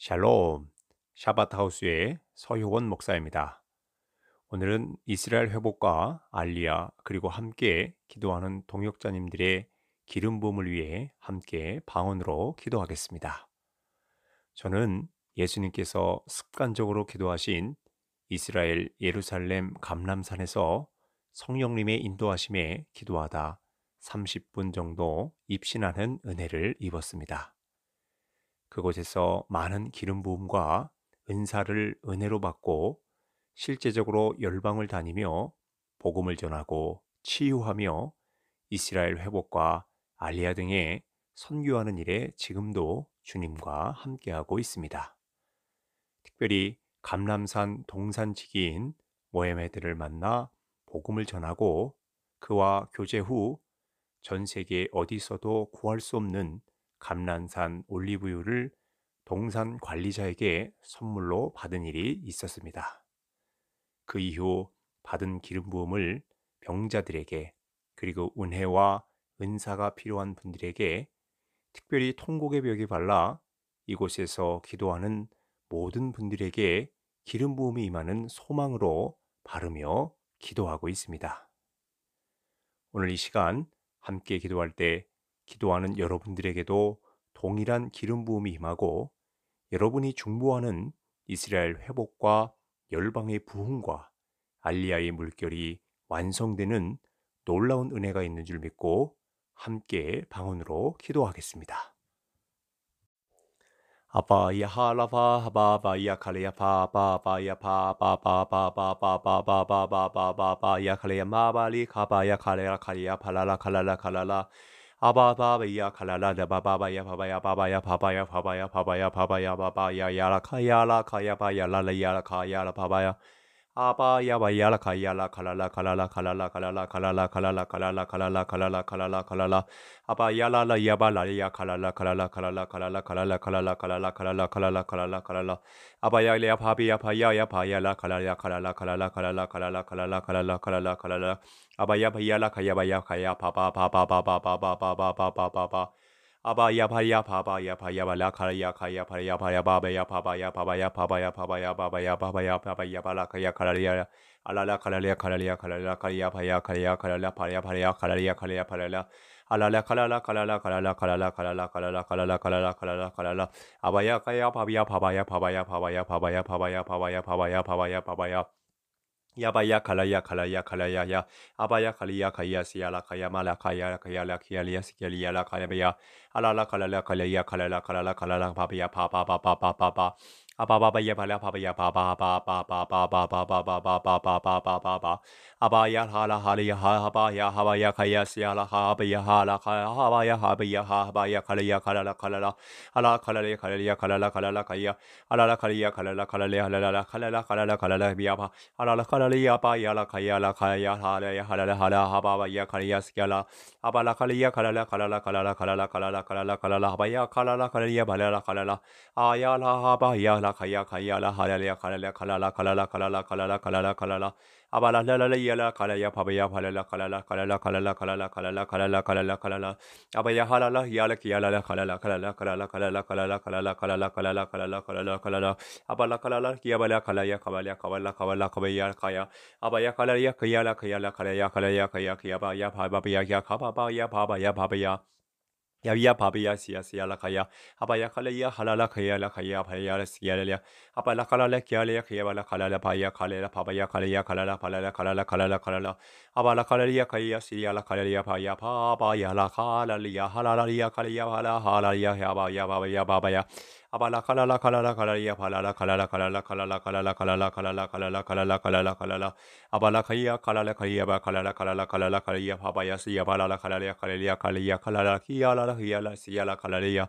샬롬, 샤바타우스의 서효원 목사입니다. 오늘은 이스라엘 회복과 알리아 그리고 함께 기도하는 동역자님들의 기름 부음을 위해 함께 방언으로 기도하겠습니다. 저는 예수님께서 습관적으로 기도하신 이스라엘 예루살렘 감람산에서 성령님의 인도하심에 기도하다 30분 정도 입신하는 은혜를 입었습니다. 그곳에서 많은 기름 부음과 은사를 은혜로 받고 실제적으로 열방을 다니며 복음을 전하고 치유하며 이스라엘 회복과 알리아 등의 선교하는 일에 지금도 주님과 함께하고 있습니다. 특별히 감람산 동산지기인 모헤메드를 만나 복음을 전하고 그와 교제 후 전 세계 어디서도 구할 수 없는 감란산 올리브유를 동산 관리자에게 선물로 받은 일이 있었습니다. 그 이후 받은 기름 부음을 병자들에게 그리고 은혜와 은사가 필요한 분들에게 특별히 통곡의 벽에 발라 이곳에서 기도하는 모든 분들에게 기름 부음이 임하는 소망으로 바르며 기도하고 있습니다. 오늘 이 시간 함께 기도할 때 기도하는 여러분들에게도 동일한 기름 부음이 임하고 여러분이 중보하는 이스라엘 회복과 열방의 부흥과 알리아의 물결이 완성되는 놀라운 은혜가 있는 줄 믿고 함께 방언으로 기도하겠습니다. 아빠야 하라파 하바바야 칼레야 파바바야 파바바바바바바바바바바바야 칼레야 마발리 가바야 칼레야 칼레야 팔라라 칼라라 칼라라 阿巴阿巴呀，卡拉拉的巴巴阿巴呀，巴巴呀，阿巴呀，阿巴呀，阿巴呀，阿巴呀，阿巴呀，呀巴卡呀啦卡呀巴呀啦啦呀啦卡呀了，阿巴呀。Abaya bayala kayala kalala kalala kalala kalala kalala kalala kalala kalala kalala kalala kalala abayala la yabala ya kalala kalala kalala kalala kalala kalala kalala kalala kalala kalala kalala abayala ya pabi ya paya ya paya la kalala kalala kalala kalala kalala kalala kalala kalala kalala abaya bayala kayabaya kaya pa pa pa pa pa pa pa pa pa pa pa pa pa Aba yaba yaba ba yaba yaba la kara yaka yaba yaba yaba ba yaba ba yaba ba yaba ba yaba ba yaba ba yaba ba yaba ba yaba la kara yaka la ya ala la kara ya kara ya kara la kara yaba ya kara ya kara la para ya para ya kara ya kara ya para la ala la kara la kara la kara la kara la kara la kara la kara la kara la kara la kara la aba ya kaya pa ya pa ya pa ya pa ya pa ya pa ya pa ya pa ya pa ya pa ya pa ya Yabaya kalaya kalaya kalaya ya abaya kalaya kaya siyala kaya mala kaya kaya la kaya liya sikaya la kaya ya alala la kalaya la kalala kalala papaya pa pa pa pa pa pa pa 阿巴巴巴耶巴拉巴巴耶巴巴巴巴巴巴巴巴巴巴巴巴巴巴巴巴巴阿巴呀哈拉哈利呀哈哈巴呀哈巴呀开呀西呀拉哈巴呀哈拉哈哈巴呀哈巴呀哈巴呀卡拉呀卡拉拉卡拉拉阿拉卡拉利卡拉利呀卡拉拉卡拉拉卡呀阿拉拉卡利呀卡拉拉卡拉利哈拉拉拉卡拉拉卡拉拉卡拉拉比呀巴阿拉拉卡拉利呀巴呀拉卡呀拉卡呀哈拉呀哈拉拉哈拉哈巴巴呀卡利呀西呀拉阿巴拉卡利呀卡拉拉卡拉拉卡拉拉卡拉拉卡拉拉卡拉拉卡拉拉哈巴呀卡拉拉卡利呀巴拉拉卡拉拉啊呀拉哈巴呀拉 la kaya kaya la halala ya kalala kalala kalala kalala kalala kalala kalala abala la la la ya la kalaya pabaya halala kalala kalala kalala kalala kalala kalala kalala kalala abaya halala ya la kya la la kalala kalala kalala kalala kalala kalala kalala kalala kalala kalala kalala abala kalala kya bala kalaya kabala kabala kabala kabaya kaya abaya kalaya kya la kya la kalaya kalaya kaya kya ba ya pa ba ya kya ka ba ba ya pa ba ya pa ba ya Yavia ya Sia Sia Lakaya, Abayakalaya Halala Kaya Lakaya Paya Sialia, Abalakala Kialia Kiavala Kalala Paya Kalala Pabaya la Kalala ah, la Kalala Kalala Kalala, Abalakalalia Kaya Sia Lakalia Paya Pabaya Lakalalia Halalalia Kalaya Hala Halalia Yabaya ba ya. Ah, abala kala la kala la kala la kala la kala la kala la kala la kala la kala la kala la kala la kala la abala kaya kala la kaya ba kala la kala la kala la kala ya pa ba ya la kala la kala ya kala la kia la la kia la si la kala la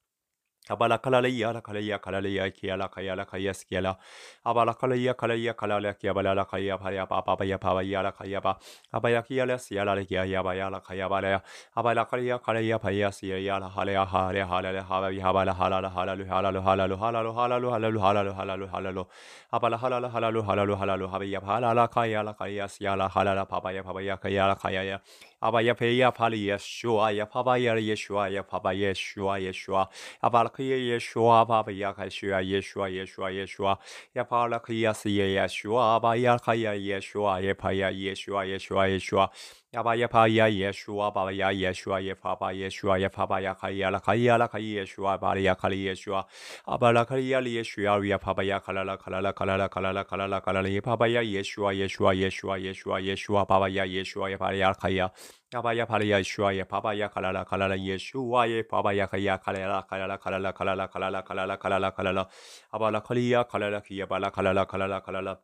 Abala kalalaya la kalaya kalalaya kia la kaya la kaya skia Abala kalaya kalaya kalala kia bala la kaya paya pa pa paya pa ya la kaya pa. Abaya kia la sia la kia ya ba ya la kaya ba la. Abala kalaya kalaya paya sia ya la hale ya hale hale le hale ya bala hala la hala lu hala lu hala lu hala lu hala lu hala lu hala lu hala lu hala lu. Abala hala la hala lu hala lu hala lu hala ya hala la kaya la kaya sia la hala la pa pa ya pa ya kaya la kaya ya. 阿巴耶父耶帕的耶主啊，耶父阿爸耶的耶主啊，耶父阿爸耶主啊，耶主啊，阿巴拉克耶耶主啊，阿巴耶卡阿克耶主啊，耶主啊，耶主啊，耶父阿拉克耶斯耶耶主啊，阿爸耶尔卡耶耶主啊，耶父耶耶主啊，耶主啊，耶主啊。Yaba ba ya Yeshua baba ya Yeshua yefa ba Yeshua pa ba ya kayya la kayya la kayya Yeshua ba ya kali Yeshua aba la kali ya Yeshua yefa ba ya kala la kala la kala la kala la kala la kala la yefa ba ya Yeshua Yeshua Yeshua Yeshua Yeshua baba ya Yeshua yefa ya kayya yaba yapa ya Yeshua yefa ba ya kala la kala la Yeshua yefa ba ya kayya kala la kala la kala la kala la kala la kala la kala la kala la aba la kali ya kala la la kiyaba la kala la kala la kala la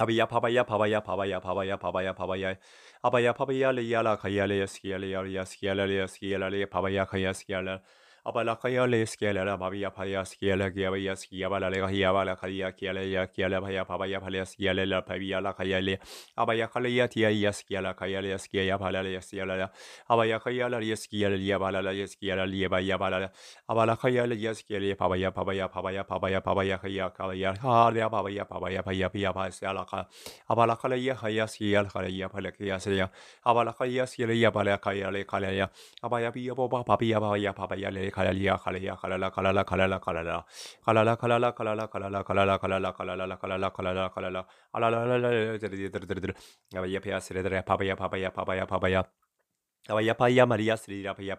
Abi yap hava yap hava yap hava yap hava yap hava yap hava yap hava yap hava yala yala kayala yaskiyala yala yaskiyala yaskiyala yap hava yaka yaskiyala अबलखयल स्केलर भविया फलिया स्केल किया भैया Skea बल खिया बल खलिया कियल या कियल भैया फवैया फलिया स्कियल ल फविया ल खयल अबैया खलैया थिया या स्कियल खयल या स्किया भल या स्कियल अबैया खयल या स्कियल लिया भल या स्कियल लिया भैया भल अबल खयल या स्कियल फवैया फवैया फवैया फवैया फवैया खैया खवैया हाल्या भवैया फवैया भैया भिया भैया लख अबल खलैया खैया स्कियल खलैया फल खिया स्रिया अबल खैया स्कियल या भल खयल खलैया अबैया पिया बोबा फपिया भवैया फवैया ले kalalia kalalia kalala kalala kalala kalala kalala kalala kalala kalala kalala kalala kalala kalala kalala kalala alala alala alala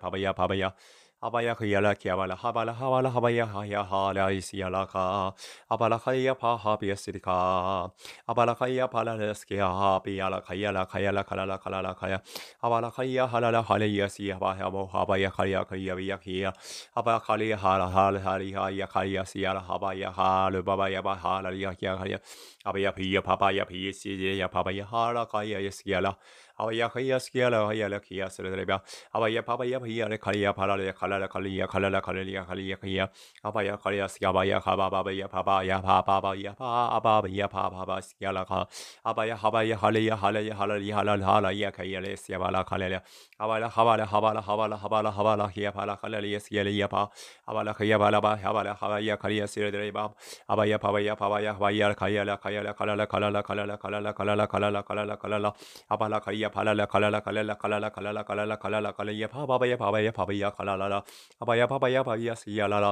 alala alala Abaya yala kiabala habala habala habaya haya hala isyalaka. Abala kaya paha biasirika. Abala kaya palaleskia habi yala kaya la kaya la kala la kala la kaya. Abala kaya halala halaya siyabaya mohabaya kaya kaya viyakia. Abala kaya hala hala hali haya kaya siyala habaya halu babaya bahala yakia kaya. Abaya piya papaya piya siya papaya hala kaya isyala. भैया खैया स्कियाला भैया लखिया सरे खलिया खा बा भैया हवाला हवाला हवाला हवाला हवाला हवाला ya palala kalala kalala kalala kalala kalala kalala kalaya pa pa ya pa ya pa ya kalala la pa ya pa ya pa ya siya la la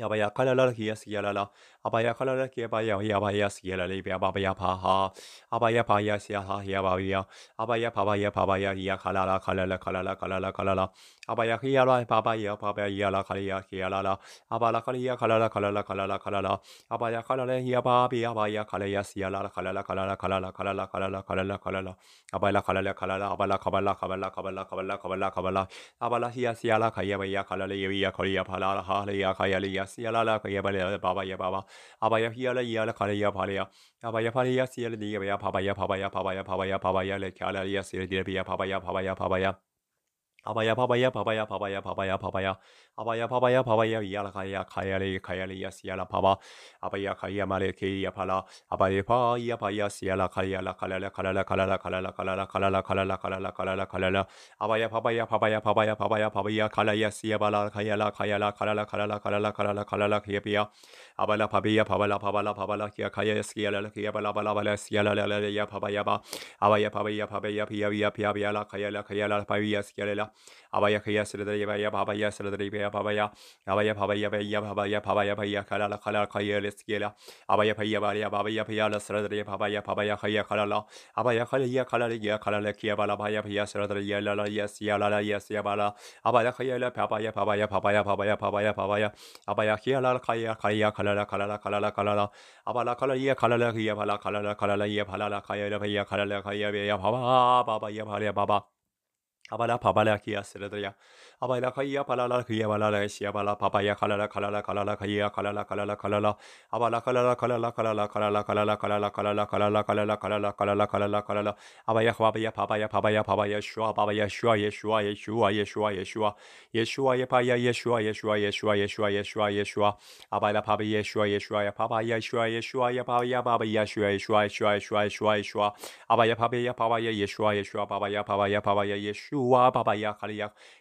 Yabaya kalala hiyas yalala. Abaya kalala kibaya yabaya yalali yabaya paha. Abaya paya siaha yabaya. Abaya pabaya pabaya ya kalala kalala kalala Abaya kiyala pabaya pabaya yala kalia kalala kalala kalala kalala. Abaya kalala kalala kalala kalala kalala kalala kalala kalala. Abala kalala kalala abala kabala kabala kabala kabala kabala kabala. Abala hiyas yala kayabaya kalala yabaya kalia palala halaya kayaliya 是呀啦啦，可也怕嘞呀，怕怕也怕怕，阿爸也怕嘞呀，怕嘞呀，怕嘞呀，怕嘞呀，是呀嘞，爹也怕呀，怕怕呀，怕怕呀，怕怕呀，怕怕呀，怕怕呀嘞，巧嘞呀，是爹也怕呀，怕怕呀，怕怕呀，怕怕呀。Papa Havaya pavaya pavaya pavaya pavaya pavaya Havaya pavaya pavaya yala kaya kaya le kaya le yas yala pava Havaya kaya male ke ya pala Havaya pa ya pa yas yala kaya la kala la kala la kala la kala la kala la kala la kala la kala la kala la kala la Havaya pavaya pavaya pavaya pavaya pavaya kala yas ya bala kaya la kaya la kala la kala la kala la kala la kala la kaya pia Havala pavaya pavala pavala pavala kaya kaya yas yala la kaya bala bala bala yala la la ya pavaya ba Havaya pavaya pavaya pia pia pia la kaya la kaya la pavaya yas yala la Abaya kıya sıradır yaba yaba abaya sıradır yaba yaba abaya. Abaya abaya yaba yaba abaya abaya abaya kalala kalala kaya les gela. Abaya paya bari yaba abaya paya la sıradır yaba abaya abaya kaya kalala. Abaya kaya kalala ya kalala kiya bala abaya paya sıradır ya la la yes ya la la yes ya bala. Abaya kaya la abaya abaya abaya abaya abaya abaya. Abaya kiya la kaya kaya kalala kalala kalala kalala. Abala kalala ya kalala kiya bala kalala kalala ya bala la kaya la paya kalala kaya ya baba baba ya bala ya baba. Abala pabala kiya sıradaria. Abala kayya palala kiya balala eşya bala papaya kalala kalala kalala kayya kalala kalala kalala. Abala kalala kalala kalala kalala kalala kalala kalala kalala kalala kalala kalala kalala kalala. Abaya kabaya papaya papaya papaya şua papaya şua yeşua yeşua yeşua yeşua. Yeşua yapaya yeşua yeşua yeşua yeşua yeşua yeşua. Abala papaya yeşua yeşua yapaya yeşua yeşua yapaya papaya yeşua yeşua yeşua yeşua yeşua yeşua. Abaya papaya papaya yeşua yeşua papaya papaya papaya yeşua ou à Baba Yaga,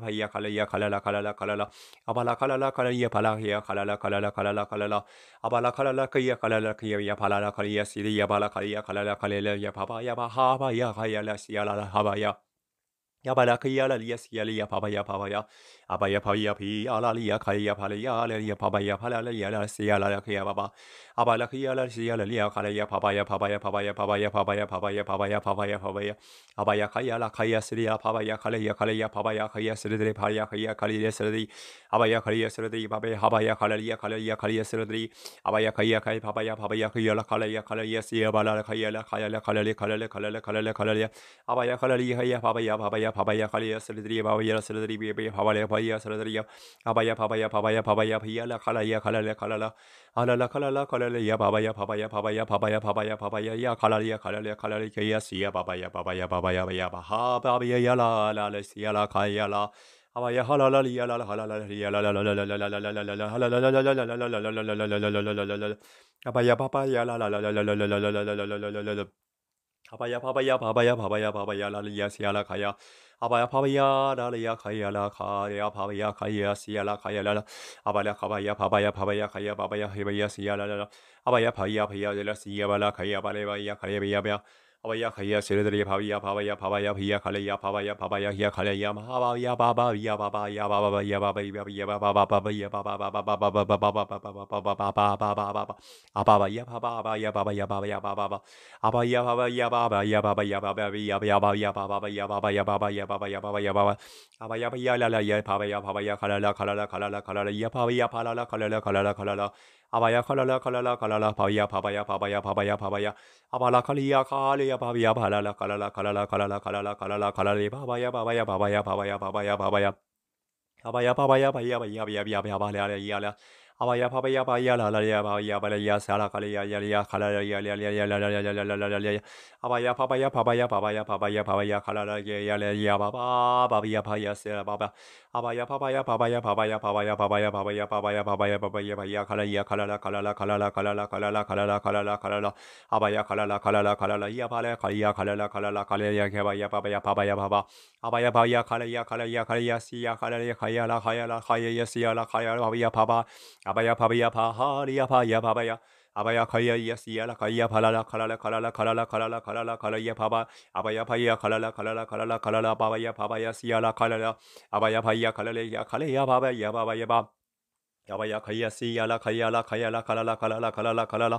kalal paya kalaya kalala kalala kalala abala kalala kalaya palaya kalala kalala kalala kalala abala kalala kaya kalala kaya ya palala kalaya siri ya bala kalaya kalala kalala ya papa ya baha ya kaya la siya la haba ya Ya bala kaya la liya siya liya papa ya papa ya apa ya papa ya pi ala liya kaya pala ya la liya papa ya pala la liya la siya la la kaya papa apa la kaya la siya la liya kala ya papa ya papa ya papa ya papa ya papa ya papa ya papa ya papa ya papa ya apa ya kaya la kaya siya papa ya kala ya kala ya papa ya kaya sirdri pala ya kaya kala ya sirdri apa ya kala ya sirdri papa ya apa ya kala ya kala ya kala ya sirdri apa ya kaya kaya papa ya papa ya kaya la kala ya kala ya siya bala la kaya la kaya la kala la kala la kala la kala la kala la apa ya kala ya kaya papa ya papa ya फबाया खलिया सलदरिया बाबैया सलदरी बेबैया फबाया भैया सलदरिया हबाया फबाया फबाया फबाया भैया ला खला या खला ला खला ला हला ला खला ला खला ला या बाबाया फबाया फबाया फबाया फबाया फबाया या खला या खला ला खला ला या सिया बाबाया बाबाया बाबाया भैया बहा बाबाया या ला ला ला सिया ला खाया ला हमाया हला ला लिया ला हला ला लिया ला ला ला ला ला ला ला ला ला ला हला ला ला ला ला ला ला ला ला ला ला ला ला ला ला ला हमाया पापा या ला ला ला ला ला ला ला ला ला ला ला ला ला हबाया फबाया फबाया फबाया फबाया ला लिया सिया ला खाया 阿巴呀，帕巴呀，达里呀，卡以呀，拉卡以呀，帕巴呀，可以呀，是呀，了可以拉拉阿巴呀，卡巴呀，帕巴呀，帕巴呀，可以呀，帕巴呀，西呀，拉拉拉阿巴呀，帕呀，帕呀，了了，是呀，了了，可以呀，巴雷巴呀，可以呀，巴呀。भैया खैया सिरे दरिए भावी या भावा या भावा या भैया खले या भावा या भावा या हिया खले या महावा या बाबा या बाबा या बाबा या बाबा या बाबा या बाबा बाबा या बाबा बाबा बाबा बाबा बाबा बाबा बाबा बाबा बाबा आबा या बाबा आबा या बाबा या बाबा या बाबा बाबा आबा या बाबा या बाबा या बाबा या बाबा या बाबा या बाबा या बाबा या बाबा या बाबा या बाबा या बाबा आबा या भैया ला ला या भावा या भावा या खला ला खला ला खला ला खला ला या भावा या फाला ला खला ला खला ला खला ला abaya kalala kalala kalala pavaya pavaya pavaya pavaya pavaya abala kaliya kaliya pavaya palala kalala kalala kalala kalala kalala kalala pavaya pavaya pavaya pavaya pavaya pavaya abaya pavaya pavaya pavaya pavaya pavaya pavaya pavaya 阿巴呀，阿巴呀，阿巴呀，啦啦呀，阿巴呀，巴啦呀，沙啦咖喱呀，呀哩呀，咖喱呀，哩哩呀，哩哩呀，哩哩呀，哩哩呀，阿巴呀，阿巴呀，阿巴呀，阿巴呀，阿巴呀，阿巴呀，咖啦啦耶，呀哩呀，巴巴，阿巴呀，阿巴呀，阿巴呀，阿巴呀，阿巴呀，阿巴呀，阿巴呀，阿巴呀，阿巴呀，阿巴呀，阿巴呀，阿巴呀，咖啦呀，咖啦啦，咖啦啦，咖啦啦，咖啦啦，咖啦啦，咖啦啦，咖啦啦，阿巴呀，咖啦啦，咖啦啦，咖啦啦，咿呀嘞，咖哩呀，咖啦啦，咖啦啦，咖哩呀，咿呀，阿巴呀，阿巴呀，阿巴呀，巴巴，阿巴呀，巴呀，咖哩呀，咖哩呀，咖哩呀，沙呀，咖哩呀，咖呀啦 Abaya pabaya pa hariya pa ya babaya. Abaya kaya ya siya la kaya palala kalala kalala kalala kalala kalala kalaya paba. Abaya paya kalala kalala kalala kalala babaya pabaya siya la kalala. Abaya paya kalale ya kalaya babaya babaya ba. Abaya kaya siya la kaya la kaya la kalala kalala kalala kalala.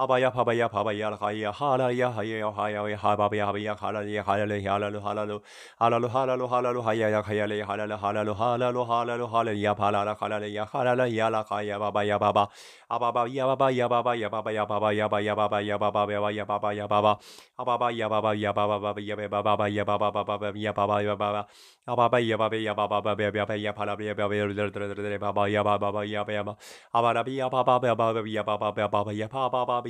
Habaya Habaya Hala Ya Haya Haya Ya Ya Hala Hala Hala Hala Hala Haya Ya Hala Hala Hala Hala Hala Ya Hala Ya Ya La Baba Ya Baba Ababa Ya Baba Ya Baba Ya Baba Ya Baba Ya Baba Ya Baba Ya Baba Ya Baba Ya Baba Ababa Ya Baba Ya Baba Baba Ya Baba Ya Baba Baba Ya Baba Ya Baba Ababa Ya Baba Ya Baba Baba Ya Baba Ya Baba Ya Baba Ya Baba Ya Baba Ya Baba Ya Baba Ya Baba Ya Baba Ya Baba Ya Baba Ya Baba Ya Baba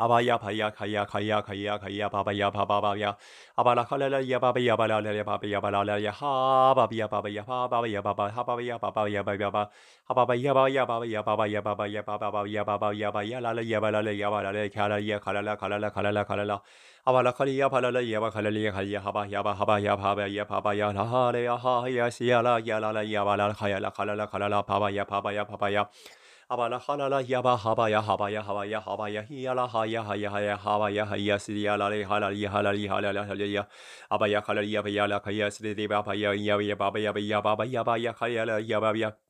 abaya paya kaya kaya kaya kaya baba ya baba baba ya abala kala la ya baba ya bala la ya baba ya bala la ya ha baba ya baba ya baba ya baba ha baba ya baba ya baba ya baba ha baba ya baba ya baba ya baba ya baba ya baba ya baba ya baba ya la la ya bala la ya bala la kala ya kala la kala la kala la kala la abala kala ya bala la ya bala kala la kala ya haba ya baba ya baba ya baba ya la ha la ya ha ya si ya la ya la la ya bala la kala la kala la kala la baba ya baba ya baba ya 阿巴拉哈啦啦呀巴哈巴呀哈巴呀哈巴呀哈巴呀嘿呀啦哈呀哈呀哈呀哈巴呀嘿呀是呀啦哩哈啦哩哈啦哩哈啦哩哈啦呀，阿巴呀哈啦哩呀巴呀啦哈呀是哩哩巴巴呀呀巴呀巴巴呀巴呀巴巴呀巴呀啦呀巴呀。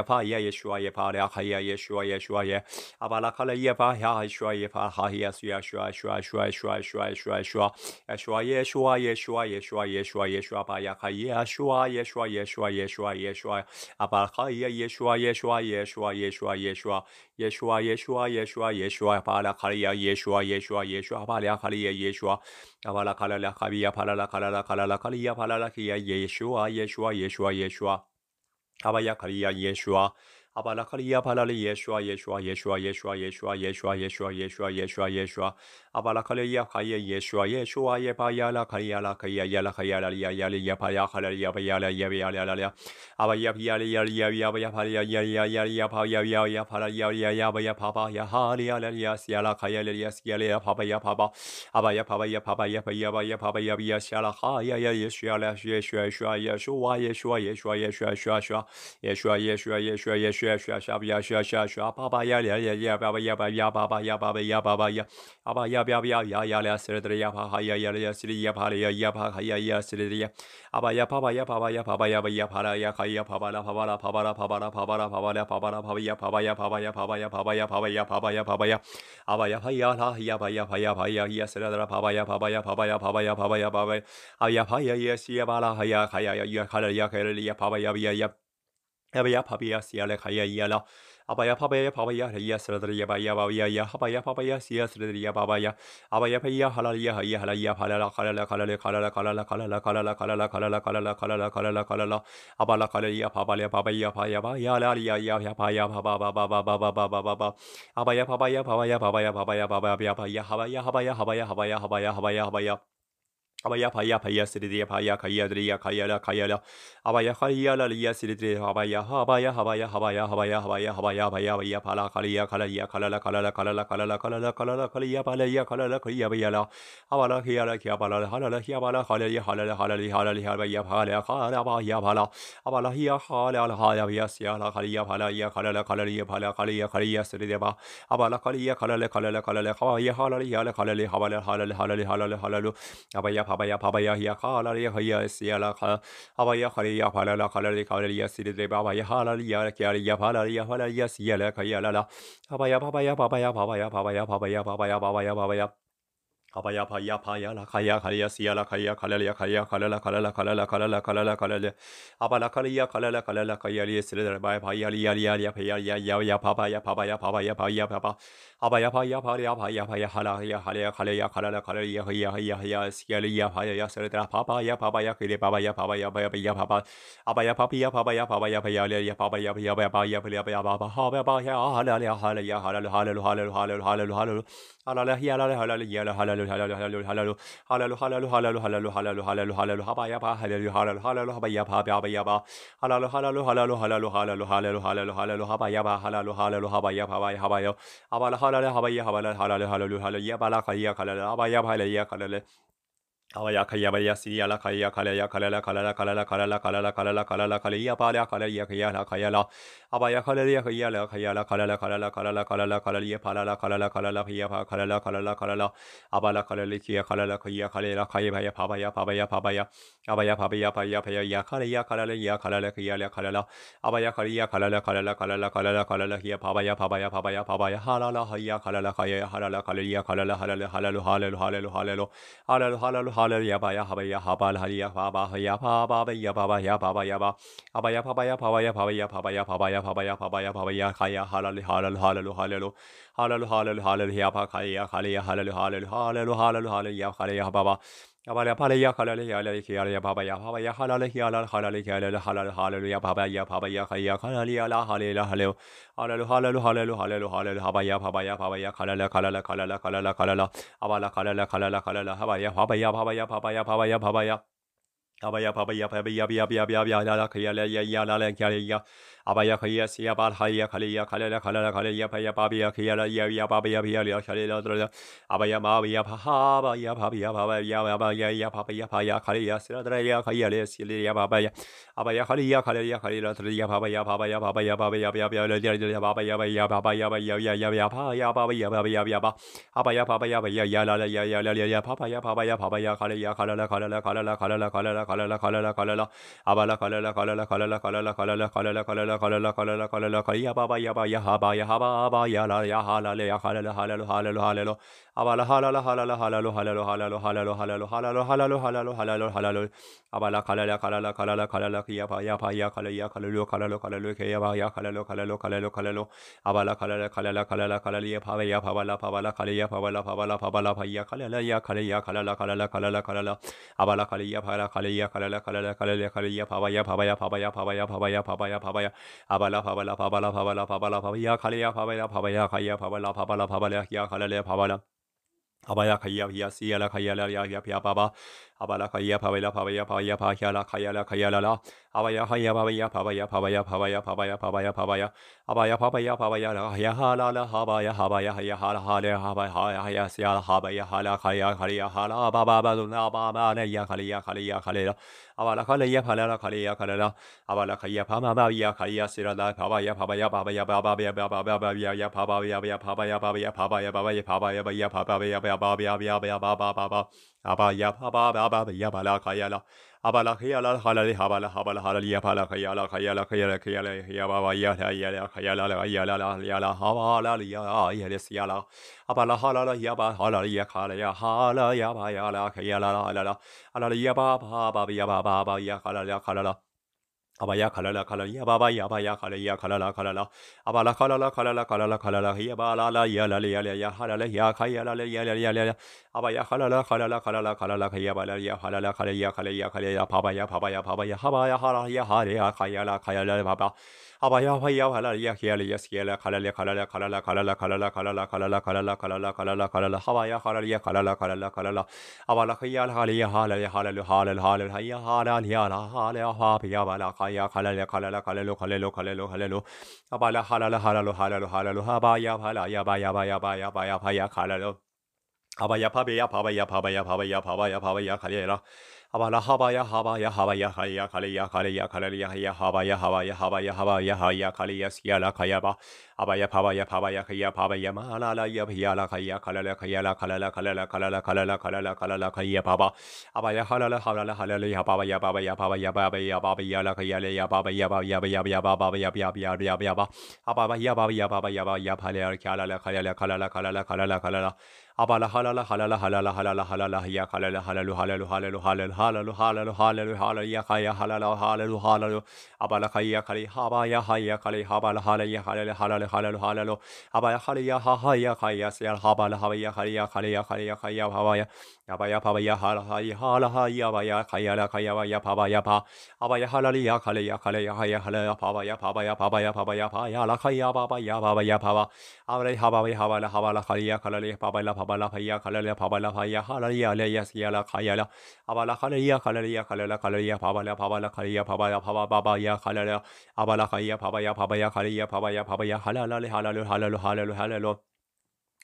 耶法也耶，舒阿耶法拉哈耶也舒阿耶舒阿耶。阿巴拉卡拉耶法拉哈耶也阿耶也拉哈耶舒阿舒阿舒阿舒阿也阿舒阿舒阿也舒阿耶舒阿耶舒阿也舒阿耶舒阿也拉卡耶舒阿耶舒阿耶舒阿耶舒阿耶舒阿阿巴拉卡耶耶舒阿耶也阿耶舒阿耶也阿耶舒阿耶也阿耶舒阿耶舒阿耶舒阿耶舒阿巴拉卡拉也耶舒也耶舒阿耶舒阿巴拉卡拉耶也舒阿阿巴拉卡拉拉卡拉耶巴拉拉卡拉拉卡拉拉卡拉耶巴拉拉耶耶舒阿耶舒阿耶舒阿アバヤカリアイエシュ aber lakalia palale Yeshua Yeshua Yeshua Yeshua Yeshua Yeshua Yeshua Yeshua Yeshua Yeshua aber lakalia kaya Yeshua Yeshua yepa yala kaya la kaya yala kaya la ya yala yepa ya kala ya ya la ya ya la la aber ya ya ya ya ya ya pa ya ya ya ya ya pa ya ya ya pa ya ya ya ya pa pa ya ha ya la ya ya la kaya la ya ya la pa pa ya pa pa aber ya pa pa ya pa pa ya pa ya pa ya pa pa ya ya ya la ha ya ya Yeshua la Yeshua Yeshua Yeshua Yeshua Yeshua Yeshua Yeshua Yeshua Yeshua Yeshua yaşı yaşı yaşı abi yaşı yaşı yaşı abi baba ya ya ya ya baba ya baba ya baba ya baba ya baba ya baba ya ya ya ya ya ya sırdır ya ha ya ya ya sırdır ya ha ya ya ha ya ya sırdır ya aba ya baba ya baba ya baba ya ya para ya ha ya baba la baba la baba la baba la baba la baba la baba la baba ya baba ya baba ya baba ya baba ya baba ya baba ya baba ya aba ya ha ya la ya ba ya ha ya ha ya ya sırdır baba ya baba ya baba ya baba ya baba ya baba ya ya ha ya ya ya bala ha ya ha ya ya ha ya ya ha ya baba ya ya ya Ya ba ya pa ba ya si ya le kha ya ya la. Aba ya pa ba ya pa ba ya ha ya sa ya ba ya ba ya ya. Aba ya pa ba ya si ya sa ya ba ba ya. Aba ya pa ya ha la ya ha ya ha la ya pa la la kha la la kha la la kha la la kha la la kha la la kha la la kha la la kha la la kha la la kha la la kha la la kha la la. Aba la kha la ya pa ba ya pa ba ya pa ya ba ya la ya ya ya pa ya pa ba ba ba ba ba ba ba ba ba. Aba ya pa ba ya pa ba ya pa ba ya pa ba ya pa ya pa ya ha ba ya ha ba ya ha ba ya ha ba ya ha ba ya ha ba ya ha ba ya. Abaya paya paya siridiye paya kaya driya kayala kayala. Abaya kaya la liya siridriya habaya habaya habaya habaya habaya habaya habaya habaya habaya pala kaliya kalaya kalala kalala kalala kalala kalala kalala kaliya palaya kalala kaliya bayala. Abala kiya la kiya pala halala kiya pala halali halali halali halali halaya pala kala baya pala. Abala hiya hala la haya biya siya la kaliya pala ya kalala kalaliya pala kaliya kaliya siridiya ba. Abala kaliya kalala kalala kalala habaya halali halali halali halali halali halali halali halali habaya habaya habaya hiya halariya hiya siyala habaya hariya halala halari halariya siride babaya halariya kiyariya halariya halariya siyala kiyala habaya habaya habaya habaya habaya habaya habaya habaya habaya Kabaya paya paya la kaya kaya siya la kaya kala la kaya kala la kala la kala la kala la kala la kala la abala kala ya kala la kala la kaya liya sila la baya paya liya liya liya paya ya ya ya papa ya papa ya papa ya paya papa abaya paya paya paya paya hala ya hala ya kala ya kala la kala ya ya ya ya siya liya paya ya sila la papa ya papa ya kile papa ya papa ya paya paya papa abaya papi ya papa ya papa ya paya liya ya papa ya paya paya paya paya paya papa ha ya paya hala ya hala ya hala hala hala hala hala hala hala hala hala hala hala hala hala halalo halalo halalo halalo halalo halalo halalo halalo halalo halalo halalo haba yaba halalo halalo halalo haba yaba yaba yaba halalo halalo halalo halalo halalo halalo halalo halalo haba yaba halalo halalo haba yaba haba haba yo haba halalo haba yaba halalo halalo halalo yaba la kaliya kalala haba yaba halalo kalala Alaya kaya baya siya la kaya kala ya kala la kala la kala la kala la kala la kala la kala la kala ya bala kala ya kaya la kaya la abaya kala ya kaya la kaya la kala la kala la kala la kala la kala ya pala la kala la kala la kaya pa kala la kala la kala la abala kala la kaya kala la kaya kala la kaya baya pa baya pa baya pa baya abaya pa baya pa ya pa ya kala ya kala la ya kala la kaya la kala la abaya kala ya kala la kala la kala la kala la kala la ya pa baya pa baya pa baya pa baya hala la kaya kala la kaya hala la kala ya kala la hala la hala lo hala lo hala lo hala lo hala lo hala lo hala lo hala ya ba ya haba ya haba la ya ba ba ya ba ba ba ya ba ba ya ba ba ya ba aba ya ba ba ya ba ba ya ba ba ya ba ba ya ba ba ya ba ba ya ba ba ya ba ba ya ha ya hala li hala hala lu hala lu hala lu hala lu hala ya ba ka ya hala ya hala lu hala lu hala lu hala lu hala ya hala ya ba ba 阿巴呀巴雷呀哈雷雷哈雷雷哈雷雷哈雷雷哈巴呀哈巴呀哈雷雷哈雷哈雷雷哈雷雷哈雷雷哈雷雷哈巴呀哈巴呀哈呀哈雷雷哈雷哈雷雷哈雷哈雷雷哈雷雷哈巴呀哈巴呀哈巴呀哈雷雷哈雷雷哈雷雷哈雷雷哈巴呀哈巴呀哈巴呀哈巴呀哈巴呀哈巴呀哈巴呀哈巴呀哈巴呀哈巴呀哈巴呀哈巴呀 अभय खय सिय पार हय खलिय खल खल खलिय भय पाभिय खियल य पाभिय भियल खलिल अभय मावय भय भविय भवय भवय भवय भय खलिय सिरद्रय खयले सिलिय भवय अभय खलिय खलिय खलिल त्रिय भवय भवय भवय भवय भवय भवय भवय भवय भवय भवय भवय भवय भवय भवय अभय भवय भवय य ल य य ल य भवय भवय भवय खलिय खलल खलल खलल खलल खलल खलल खलल खलल अबल खलल खलल खलल खलल खलल खलल खलल kalala kalala kalala kaya baba ya ba ya haba ya haba aba ya la ya halale ya halalo halalo halalo halalo abala halala halala halalo halalo halalo halalo halalo halalo halalo halalo halalo halalo abala kalala kalala kalala kalala kaya ba ya ba ya kalaya kalalo kalalo kalalo kaya ba ya kalalo kalalo kalalo kalalo abala kalala kalala kalala kalala ya ba ya ba la ba la kalaya ba la ba la ba la ya kalala ya kalaya kalala kalala kalala kalala abala kalaya ba la kalaya kalala kalala kalala kalaya ba ya ba ya ba ya ba ya ba ya ba ya ba ya Habala, habala, habala, habala, habala, habaya, kalaya, habala, habaya, kaya, habala, habala, habala, ya, kalala, habala. Habaya, kaya, ya, siyala, kaya, ya, ya, ya, baba. 阿巴啦卡呀，阿巴啦卡呀，卡呀卡呀啦啦，阿巴呀卡呀，阿巴呀阿巴呀，阿巴呀阿巴呀，阿巴呀阿巴呀，阿巴呀阿巴呀，阿巴呀阿巴呀，阿巴呀啦卡呀哈啦啦，阿巴呀阿巴呀卡呀哈啦哈嘞，阿巴哈呀哈呀西啦，阿巴呀哈啦卡呀卡呀哈啦，巴巴巴嘟呐，巴巴嘞呀，卡哩呀卡哩呀卡哩啦，阿巴啦卡哩呀，阿巴啦卡哩呀卡哩啦，阿巴啦卡呀，巴巴巴呀卡呀西啦啦，阿巴呀阿巴呀阿巴呀巴巴别别巴巴别别呀，阿巴呀别呀阿巴呀阿巴呀阿巴呀阿巴呀阿巴呀阿巴呀阿巴呀别呀阿巴呀别呀阿巴阿巴。阿巴呀巴阿巴阿巴呀巴呀巴拉卡呀啦，阿巴拉嘿呀啦哈啦里哈巴啦哈巴啦哈啦哩呀巴啦卡呀啦卡呀啦卡呀啦卡呀啦嘿呀巴哇呀哩呀哩卡呀啦啦呀啦啦呀啦哈巴啦哩呀啊呀哩斯呀啦，阿巴啦哈啦啦呀巴哈啦哩呀哈啦呀哈啦呀巴呀啦卡呀啦卡呀啦卡呀啦卡呀啦卡呀啦卡呀啦卡呀啦卡呀啦卡呀啦卡呀啦卡呀啦卡呀啦哩呀哩呀哈啦哩呀卡呀啦哩呀哩呀哩呀。aber ja halala halala halala halala ya bala ya halala halala halala halala papa ya papa ya papa ya haba ya hala ya hale ya khayala khayala baba aber ja ja halala ya hele ya hele halala halala halala halala halala halala halala halala halala halala halala haba ya halala ya halala halala halala aber la khayal hale ya hala ya hala lu hala hala ya hala ya la hala bala khaya halala halala halala halala halala halala aber la halala halala halala halala haba ya hala ya ba ya ba ya ba ya ba ya halala Habaya pabaya pabaya pabaya pabaya pabaya pabaya kalera. Habala habaya habaya habaya kaya kalaya kalaya kalaya kaya habaya habaya habaya habaya haya kalaya siyala kayaba. Habaya pabaya pabaya kaya pabaya malala ya piyala kaya kalala kayala kalala kalala kalala kalala kalala kalala kaya baba. Habaya halala halala halala ya pabaya pabaya pabaya pabaya pabaya la kaya le ya pabaya pabaya pabaya pabaya pabaya pabaya pabaya. Habaya pabaya pabaya pabaya pabaya kalala kalala kalala kalala kalala kalala. abala halala halala halala halala halala ya halala halalu halalu halalu halalu halalu halalu halalu halalu ya kaya halalu halalu halalu abala kaya kali haba ya haya kali habala halaya halala halalu halalu halalu abala halaya ha haya kaya sel habala habaya kali ya kali ya kali ya kaya habaya 呀巴呀，爬巴呀，哈了哈伊，哈了哈伊，呀巴呀，卡呀了，卡呀哇呀，爬巴呀爬，阿巴呀哈了哩呀，卡了呀卡了呀，哈呀哈了呀，爬巴呀爬巴呀爬巴呀爬巴呀爬呀了，卡呀爬巴呀爬巴呀爬巴，阿来哈巴呀哈巴了哈巴了卡了卡了哩，爬巴了爬巴了卡了卡了哩，爬巴了爬呀哈了呀卡了呀，卡了卡了卡了了，卡了了，爬巴了卡了呀卡了呀卡了了卡了呀爬巴了爬巴了卡了呀爬巴呀爬巴爬巴呀卡了了，阿巴了卡呀爬巴呀爬巴呀卡了呀爬巴呀爬巴呀，哈了了了哈了了哈了了哈了了哈了了。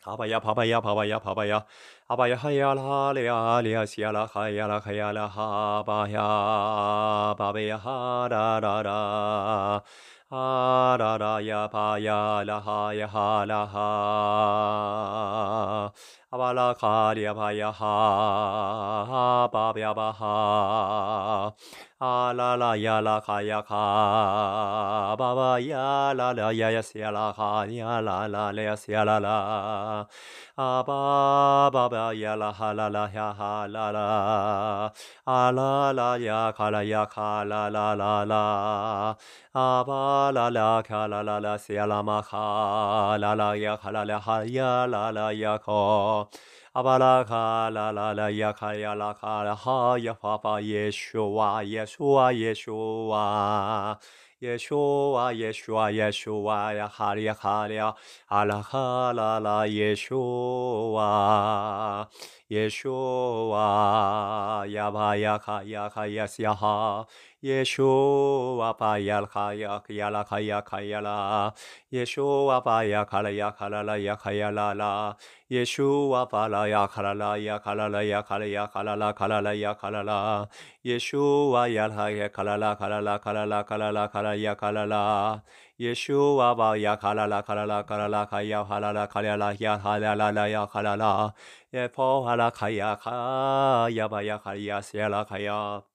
哈巴呀，哈巴呀，哈巴呀，哈巴呀，哈巴雅哈雅拉列雅西雅啦，哈呀啦，哈呀啦，哈巴呀，巴巴呀，哈拉拉拉，哈拉拉呀，巴呀啦，哈呀哈啦哈。巴拉卡里亚巴呀哈，啊巴别巴哈，啊啦啦呀啦卡呀卡，巴巴呀啦啦呀呀西呀啦哈，呀啦啦嘞西呀啦啦，阿巴巴巴呀啦哈啦啦呀哈啦啦，阿啦啦呀卡拉呀卡拉拉啦啦，阿巴拉拉卡拉拉拉西呀拉玛卡，拉拉呀哈拉拉哈呀拉拉呀卡。Krishna. Abalaka la la la yakaya la kala ha ya papa Yeshua Yeshua Yeshua. Yeshua, Yeshua, Yeshua, Yaharia, Haria, Alaha, la, la, Yeshua, Yeshua, Yabaya, Yaka, Yaka, Yes, Yaha, Yeshua pa kaya kayala kaya kayala Yeshua paya kalaya kalala ya kayala la Yeshua pala ya kalala ya kalala ya kalaya kalala kalala ya kalala Yeshua yal haya kalala kalala kalala kalala kalaya kalala Yeshua ba ya kalala kalala kalala kaya halala kalala ya halala la ya kalala Yepo hala kaya kaya ba ya kaya sela kaya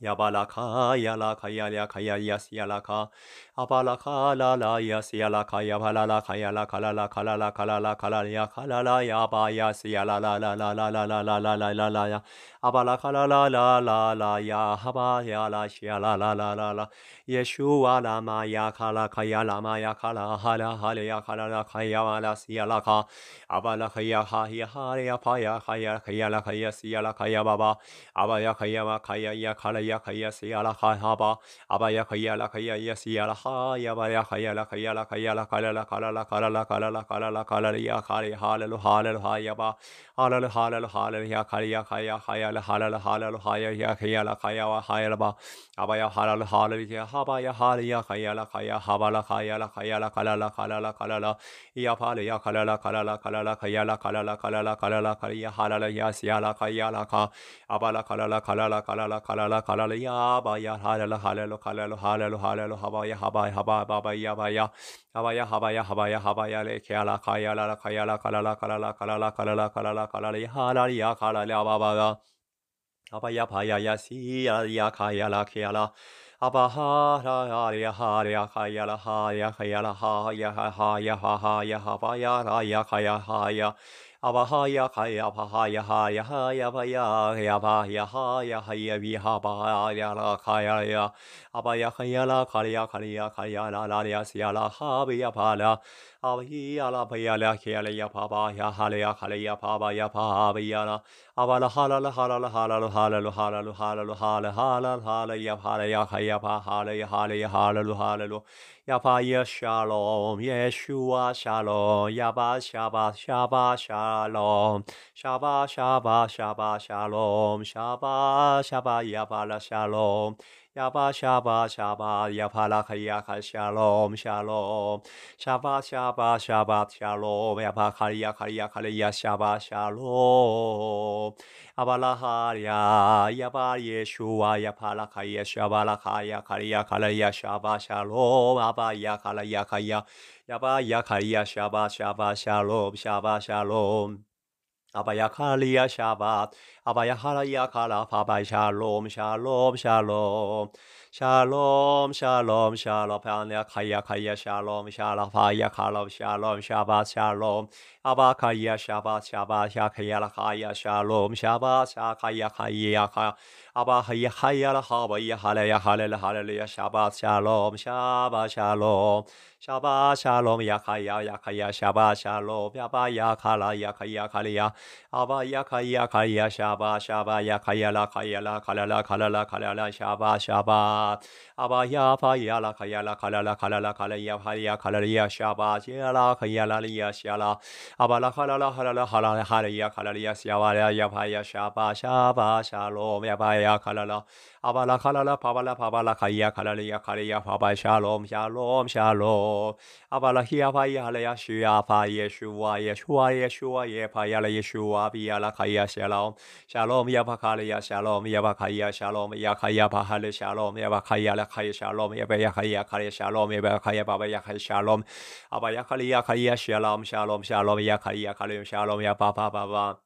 Yabalaka, yalaka, yalaka, yas, yalaka, abalaka, la la, yas, yalaka, yabalala, la la la, kala la, kala la, kala la, kala la, la yas, la la la, la la, la la, la la, la la, la ya, abalaka, la la, la la, la ya, haba, yala, yala, la la, la la. Yeshua lama yakala kaya lama yakala hala hala yakala la kaya mala siya la ka abala kaya kaya hala ya paya kaya kaya la kaya siya la kaya baba abaya kaya ma kaya ya kala ya kaya siya la kaya haba abaya kaya la kaya ya siya la kaya abaya kaya la kaya la kaya la kala la kala la kala la kala la kala la kala ya kala hala lo hala lo haya ba hala lo hala lo hala ya kala ya kaya kaya la hala la hala lo haya ya kaya la kaya wa haya ba abaya hala lo hala ya haba ya hali ya kaya la kaya haba la kaya la kaya la kala la kala la kala la ya pala ya kala la kala la kala la kaya la kala la kala la kala la kala ya hala la ya siya la kaya la ka aba la kala la kala la kala la kala la kala la ya ba ya hala la hala la kala la hala la hala la haba ya haba haba baba ya ba ya haba ya haba ya haba ya haba ya le kaya la kaya la kaya la kala la kala la kala la kala la kala la kala la ya hala ya kala la ba ba ya Abaya paya ya si ya ya kaya la kaya la. Abaharaya Harya Kayala Haya Kayala Haya Haya Haya Habaya Raya Kaya Haya Abahaya Kaya Pahaya Haya Haya Paya Haya Haya la Haya ya. Kaya Abaya Hayala Kalia Kalia Kalia La La La Siala Habia Pala Abaya La Payala Kalia Papa Ya Halia Kalia Papa Ya Pabiala Abala Halala Halala Halala Halala Halala Halala Halala Halala Halala Ya Halaya Hayapa Halaya Halaya Halalu Halalu Yapa Yes Shalom Yeshua Shalom Yaba Shaba Shaba Shalom Shaba Shaba Shaba Shalom Shaba Shaba Yabala Shalom Shabbat, Shabbat, Shabbat, Yapalakayaka, Shalom, Shalom. Shabbat, Shabbat, Shabbat, Shalom, Yapakariakariakaria, Shabbat, Shalom. Abalaharia, Yabal Yeshua, Yapalakaya, Shabalakaya, Kariakaria, Shabbat, Shalom, Abayakalayakaya, Yabayakaria, Shabbat, Shabbat, Shalom, Shabbat, Shalom. Abayakaria, Shabbat. Havayahara Yakara Papai Shalom Shalom Shalom Shalom Shalom Shalom Panya Kaya Kaya Shalom Shalom Paya Kalam Shalom Shabbat Shalom Abakaya Shabbat Shabbat Yakaya Kaya Shalom Shabbat Yakaya Kaya Kaya Abahaya Kaya Havaya Halaya Halaya Halaya Shabbat Shalom Shabbat Shalom Shabbat Shalom Yakaya Yakaya Shabbat Shalom Yabaya Kala Yakaya Kalaya आवा या खाया खाया शाबा शाबा या खाया ला खाया ला खला ला खला ला खला ला शाबा शाबा आवा या फा या ला खाया ला खला ला खला ला खला या फा या खला या शाबा या ला खाया ला या शाला आवा ला खला ला खला ला खला ला खला या खला या शाबा या फा या शाबा शाबा शालोम या फा या खला ला Abala kalala pavala pavala kaya kalaliya kaliya pavala shalom shalom shalom. Abala hiya paya halaya shuya pa Yeshua Yeshua Yeshua ye paya la Yeshua biya la kaya shalom shalom ya pa kaliya shalom ya pa kaya shalom ya kaya pa hale shalom ya pa kaya la kaya shalom ya pa ya kaya kaliya shalom ya pa kaya baba ya kaya shalom. Abaya kaliya kaya shalom shalom shalom ya kaya kaliya shalom ya pa pa pa pa.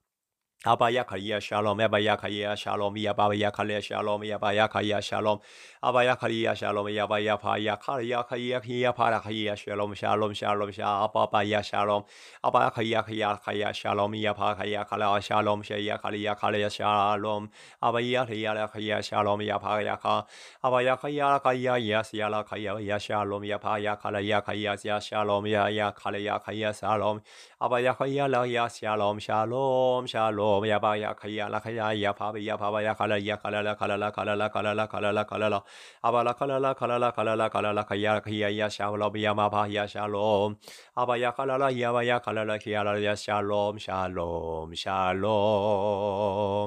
Abba Yakalia Shalom, Abba Yakalia Shalom, Yabba Yakalia Shalom, Yabba Yakalia Shalom, Abba Yakalia Shalom, Yabba Yapa Yakalia Kayakia Parakia Shalom, Shalom, Shalom, Shabba Ya Shalom, Abba Kayakia Kaya Shalom, Yapa Kayakala Shalom, Shayakalia Kalia Shalom, Abba Yakia Kaya Shalom, Yapa Yaka, Abba Yakia Kaya Yas Yala Kaya Ya Shalom, Yapa Yakala Yakaya Ya Shalom, Ya Yakalia Kaya Shalom, Abba Yakia La Shalom, Shalom, Shalom. มยาปายาขยาละขยายาภาปยาภาปยาคาลายาคาลาละคาลาละคาลาละคาลาละคาลาละคาลาละอาบาละคาลาละคาลาละคาลาละคาลาละขยาขยายาชาลอมยามาภายาชาลอมอาบายาคาลาละยาบายาคาลาละขยาละยาชาลอมชาลอมชาลอ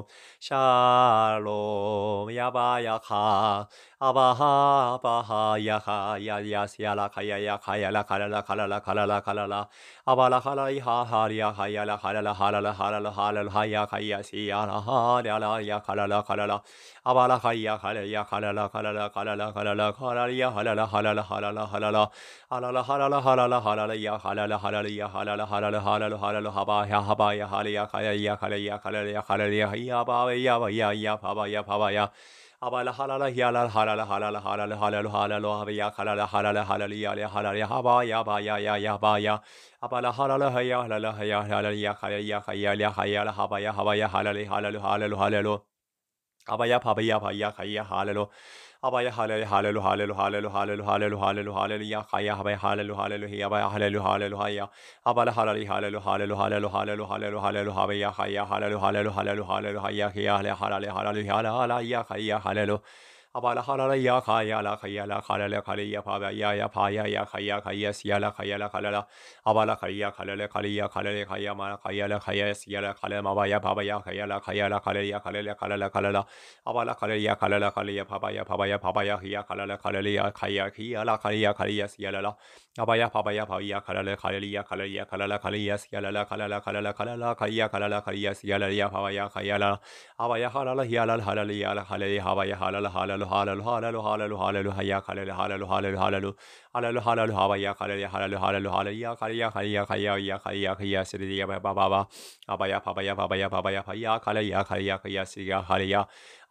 มชาลอมยาบายาคาอาบาฮาบาฮายาคายายาสยาละขยายาขยาละคาลาละคาลาละคาลาละคาลาละอาบาละคาลาฮาฮาริยาขยาละคาลาละฮาลาละฮาลาละฮาลาละฮายา ya ka ya si ya la ha la la ya ka la la ka la la aba la ka ya ka la ya ka la la ka la la ka la la ka la la ka la ya ha la la ha la la ha la la ha la la ha la la ha la la ha la la ha la la ya ha la la ha la la ya ha la la ha la la ha la la ha la la ha ba ya ha ba ya ha la ya ka ya ya ka la ya ka la ya ka la ya ya ba ya ba ya ya pa ba ya pa ba ya Abala halala yalal halala halala halala halala halala havaya halala halala halala yale halala havaya baya ya ya baya. Abala halala haya halala haya halala ya halala ya hayala hayala havaya havaya halala halala halala halala. Abaya pabaya baya haya halala. Habaya halelu halelu halelu halelu halelu halelu halelu halelu ya haya habaya halelu halelu hiya habaya halelu halelu haya habala halelu halelu halelu halelu halelu halelu halelu habaya haya halelu halelu halelu halelu haya hiya halelu halelu halelu halelu ya haya halelu Ambala खाला या खा या ला खैया ला खाला ला खाली या फा या या फा या या खैया खैया सिया ला खैया ला खाला ला अबाला खैया खाला ला खाली या खाला ले खाया माला खैया ला खैया सिया ला खाला माबा या भाबा या खैया ला खैया ला खाले या खाले ला खाला ला खाला ला अबाला खाले या खाला ला खाली या फाबा या फाबा या फाबा या खिया खाला ला खाले या खैया खिया ला खाली या खाली या सिया ला Abaya pabaya paya kalala kalaliya kalaliya kalala kaliyas yalala kalala kalala kalala kaliya kalala kaliyas yalaliya pabaya kayala abaya halala hiyalal halali yala halali habaya halala halalu halalu halalu halalu halalu haya kalali halalu halalu halalu halalu halalu habaya kalali halalu halalu halaliya kaliya kaliya kaliya ya kaliya kaliya siriya baba baba abaya pabaya pabaya pabaya paya kalaliya kaliya kaliya siriya haliya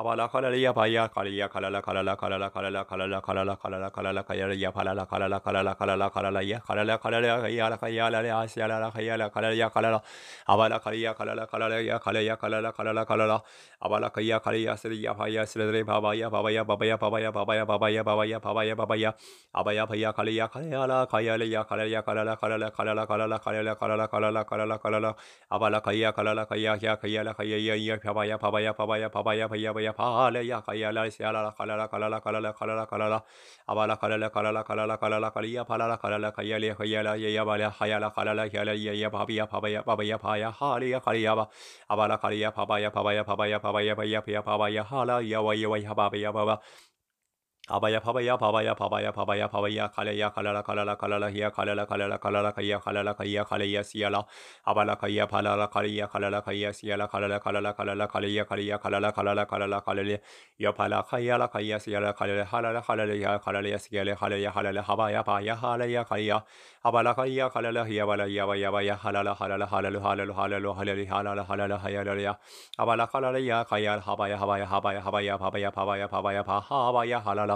அவாலா கலலையா பாயா கலையா கலலா கலலா கலலா கலலா கலலா கலலா கலலா கலலா கயலையா பலலா கலலா கலலா கலலா கலலையா கலலா கலலையா கையால கையாலே ஆசியாலா கையால கலலையா கலலா அவாலா கலையா கலலா கலலையா கலையா கலலா கலலா கலலா அவாலா கையா கலையா சிலையா பாயா சிலதரை பாபாயா பாபாயா பாபாயா பாபாயா பாபாயா பாபாயா பாபாயா பாபாயா பாபாயா அபயா பையா கலையா கலையாலா கையாலையா கலையா கலலா கலலா கலலா கலலா கலலா கலலா கலலா கலலா கலலா அவாலா கையா கலலா கையா கையாலா கையா ஐயா பபாயா பபாயா பபாயா பபாயா பையா பையா ya pala ya kaya la sia la kala la kala la kala la kala la kala la abala kala la kala la kala la kala la kala ya pala la kala la kaya le kaya la ya ya bala haya la kala la ya la ya ya babi ya baba ya baba ya pa ya hali ya kali ya ba abala kali ya baba ya baba ya baba ya baba ya ya ya baba ya hala ya wa ya wa ya ba ya baba Abaya pabaya pabaya pabaya pabaya pabaya kalaya kalala kalala kalala hiya kalala kalala kalala kaya kalala kaya kalaya siyala abala kaya palala kalaya kalala kaya siyala kalala kalala kalala kalaya kalaya kalala kalala kalala kalala ya pala kaya la kaya siyala kalala halala halala ya kalala siyala halaya halala habaya paya halaya kaya abala kaya kalala hiya bala ya baya baya halala halala halala halala halala halala halala halala halala ya abala kalala ya kaya habaya habaya habaya habaya habaya habaya habaya habaya habaya halala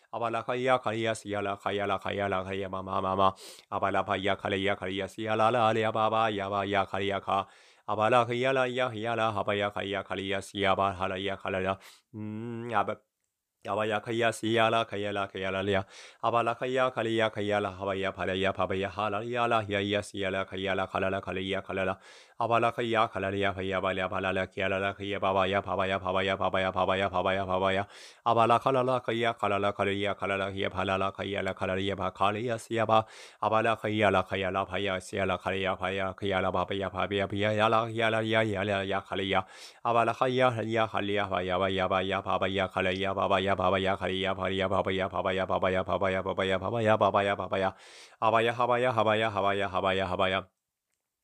Ambala खैया खैया सियाला खयाला खयाला खैया मामा मामा अबाला भैया खलैया खैया सियाला ला ले बाबा या बा या खलिया खा अबाला खैया ला या हिया ला हबया खैया खलिया सिया बा हलैया खलया अब अबया खैया सियाला खैयाला खैयाला लिया अबाला खैया खलिया खैयाला हवैया फलैया फबैया हाल या ला हिया सियाला खैयाला खलला खलैया खलला अबाला खैया खलालिया खैया बालिया भालाला खियाला खैया बाबाया भाबाया भाबाया भाबाया भाबाया भाबाया भाबाया अबाला खलाला खैया खलाला खलिया खलाला खिया भालाला खैयाला खलालिया भा खालिया सिया भा अबाला खैयाला खैयाला भैया सियाला खलिया भैया खियाला भापैया भाबिया भिया याला खियाला या याला या खलिया अबाला खैया हलिया खलिया भैया भैया भैया भाबैया खलैया बाबाया भाबाया खलिया भरिया भाबैया भाबाया भाबाया भाबाया भाबाया भाबाया भाबाया भाबाया abaya हवाया हवाया हवाया हवाया हवाया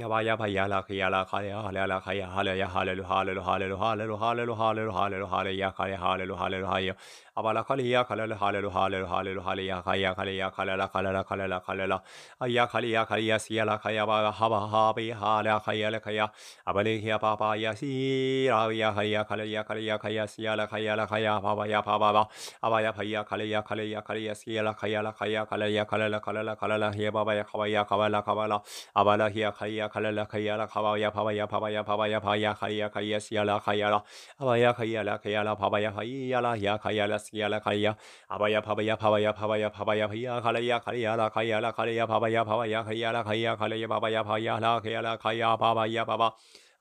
يا با يا با يا لا خي يا لا خي يا هلا يا لا خي يا هلا يا هلا يا هلا يا هلا يا هلا يا هلا يا هلا يا هلا يا هلا يا خي يا هلا يا هلا لو هيا أبا لا خلي يا خلا لو هلا يا هلا يا هلا يا هلا يا خي يا خلي يا خلا لا خلا لا خلا لا خلا لا يا خلي يا خلي يا سيا لا خي يا با ها با ها بي ها لا خي يا لا خي يا أبا لي يا بابا يا سي را يا خي يا خلا يا خلي يا خي يا سيا لا خي يا لا خي يا بابا يا بابا با أبا يا خي يا خلي يا خلي يا خلي يا سيا لا خي يا لا خي يا خلا يا خلا لا خلا لا خلا لا يا بابا يا خبا يا خبا لا خبا لا أبا لا يا خي ยคาลาคายาลาคาบายาภาบายาภาบายาภาบายาภายาคายาคายาสยาลาคายาลาอาบายาคายาลาคายาลาภาวยาคายาลายาคายาลาสียาลาคายาอาวายาภาวยาภาวยาภาวยาภาวยาพยาคาลายาคายาลาคายาลาคายาภาวยาภาวยาคายาลาคายาคาลายาภาวยาภาวยาลาคายาลาคายาภาวยาภาวา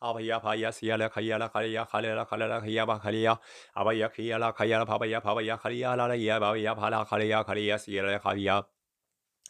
อาบยาพายาสียาละขยาละขยาขลาละขลาละขยาบาขลยาอาบยาขยาละขยาละภาวยาภาวยาขลยาละละยาบาวยาภาละขลยาขลยาสียาละขยา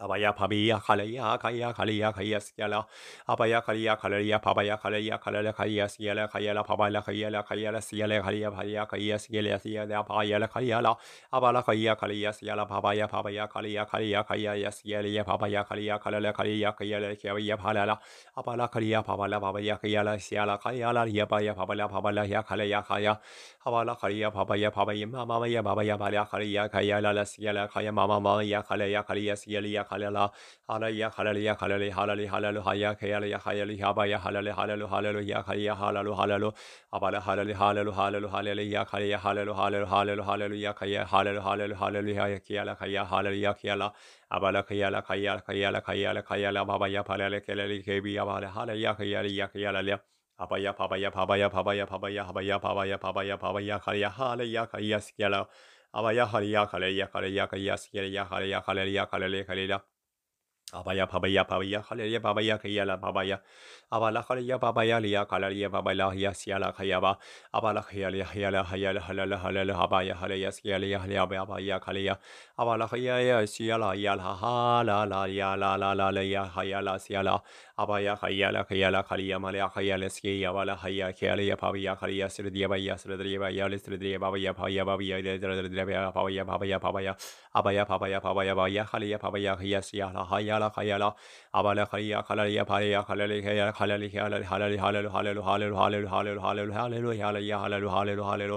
Abaya pabiya kalaya kaya kalaya kaya skala. Abaya kalaya kalaya pabaya kalaya kalaya kaya skala kayala pabala kayala kayala skala kalaya pabaya kaya skala skala pabaya kayala. Abala kaya kalaya skala pabaya pabaya kalaya kalaya kaya skala pabaya kalaya kalaya kalaya kayala kaya pabala. Abala kalaya pabala pabaya kayala skala kayala yabaya pabala pabala ya kalaya kaya. Abala kalaya pabaya pabaya mama ya babaya pabaya kalaya kayala skala kaya mama mama ya kalaya kalaya skala halala halaya halaya halali halali halalu haya kayalaya hayali habaya halalu halalu halalu ya haya halalu halalu abala halali halalu halalu halali ya haya halalu halalu halalu halalu ya kaya halalu halalu halalu ya kiyala kaya halalu ya kiyala abala kiyala kaya kayala kayala kayala babaya palale kelali kebi abala halaya kayali ya kiyala ya abaya pabaya pabaya pabaya pabaya habaya pabaya pabaya pabaya kaya halaya kaya skiyala Abaya hariya kaleya kaleya kaleya sikeleya hariya kaleya kaleya kaleya. Abaya babaya babaya haleya babaya la babaya. Abala haleya babaya liya kaleya babala hiya siyala kayaba. Abala hayala hayala hayala halala halala habaya haleya sikeleya haleya babaya kaleya. Abala hayaya siyala yala halala yala la la la ya hayala siyala. Abaya hayala hayala kaliya malya hayala yavala haya kale ya pavya kaliya sridiya baya sridiya baya sridiya baya pavya baya sridiya abaya pavya pavya baya kaliya pavya haya siyala hayala hayala abala kaliya kalaliya paliya kalali hayala kalali hayala halali halalu halalu halalu halalu halalu halalu halalu halalu halalu halalu halalu halalu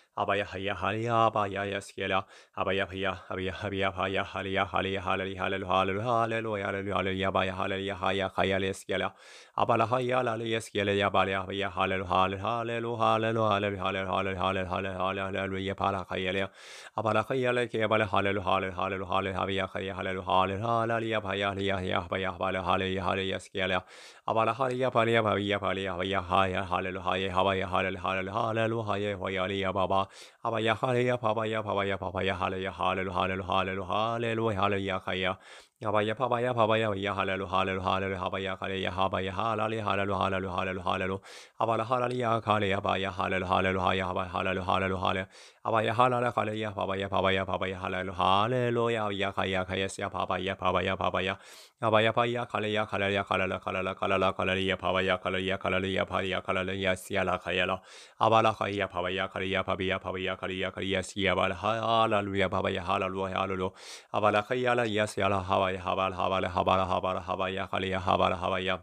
abaya haya halia, abaya yaskela abaya haya abaya haya haya halia, halia, halali halalu halalu halalu halalu halalu abaya halali haya haya yaskela abala haya lali yaskela yabala abaya halalu halalu halalu halalu halalu halalu halalu halalu halalu halalu halalu yabala haya abala haya laki abala halalu halalu halalu halalu abaya haya halalu halalu halalu abaya haya haya abaya halalu halalu yaskela Havala haliya paliya paviya paliya havaya haya halelu haye havaya halelu halelu halelu haye hoyaliya baba. Havaya haliya pavaya pavaya pavaya halaya halelu halelu halelu halelu halaya haya. Habaya Pabaya Pabaya Halalu Halalu Halalu Habaya Kalaya Habaya Halali Halalu Halalu Halalu Halalu Abala Halaliya Kalaya Baya Halalu Halalu Haya Halalu Halalu Hale Abaya Halala Kalaya Pabaya Pabaya Pabaya Halalu Halalu Ya Kaya Kayasya Pabaya Pabaya Abaya Paya Kalaya Kalaya Kalala Kalala Kalala Kalaya Pabaya Kalaya Kalaya Paya Kalaya Siala Kayala Abala Kaya Pabaya Kalaya Pabaya Pabaya Kalaya Kalaya Siya Bala Halalu Ya Pabaya Halalu Halalu Abala Kayala Yasiala Hawaya հավայ հավալ հավալ հավալ հավալ հավայ հալիա հավալ հավայա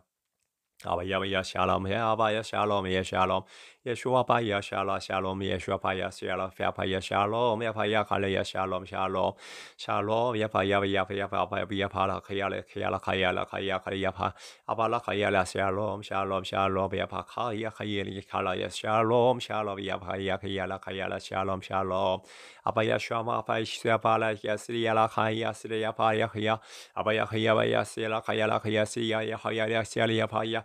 Aber ja, Shalom, ja, aber ja, Shalom, ja, Shalom. Yeshua pa ya Shalom, Shalom, Yeshua pa ya Shalom, Fia pa ya Shalom, ya pa ya Kale ya Shalom, Shalom, Shalom, ya pa ya ya pa ya pa pa ya pa la Kaya la Kaya la Kaya la Kaya Kaya ya pa, apa la Kaya la Shalom, Shalom, Shalom, ya pa Kaya Kaya ni Kala ya Shalom, Shalom, ya pa ya Kaya la Kaya la Shalom, Shalom, apa ya Shama pa ya pa la ya Sri ya la Kaya Sri ya pa ya Kaya, apa ya Kaya ya Sri la Kaya la Kaya Sri ya ya Kaya ya Sri ya pa ya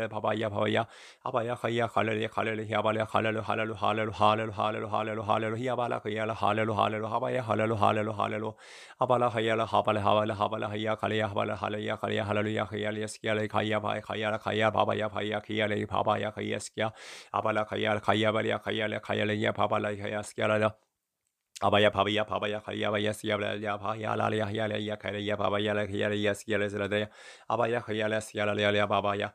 Halleluja, Papaya, Papaya, Abaya, Chaya, Halleluja, Halleluja, Abaya, Halleluja, Halleluja, Halleluja, Halleluja, Halleluja, Halleluja, Abala, Chayala, Halleluja, Halleluja, Abaya, Halleluja, Halleluja, Halleluja, Abala, Chayala, Habala, ya pa Chaya, Chaya, Habala, Halleluja, Chaya, Halleluja, Chaya, Leskiala, Chaya, Baya, Chaya, Chaya, Papaya, Chaya, ya ya Chaya, ya Abala, Chaya, Chaya, Baya, Chaya, Chaya, Leskiala, Papala, Chaya, si अभय भवय भवय हय वय स्यवलय भयालय हयलय खरय भवय लखयलय स्यलय ya हयलय स्यलय ya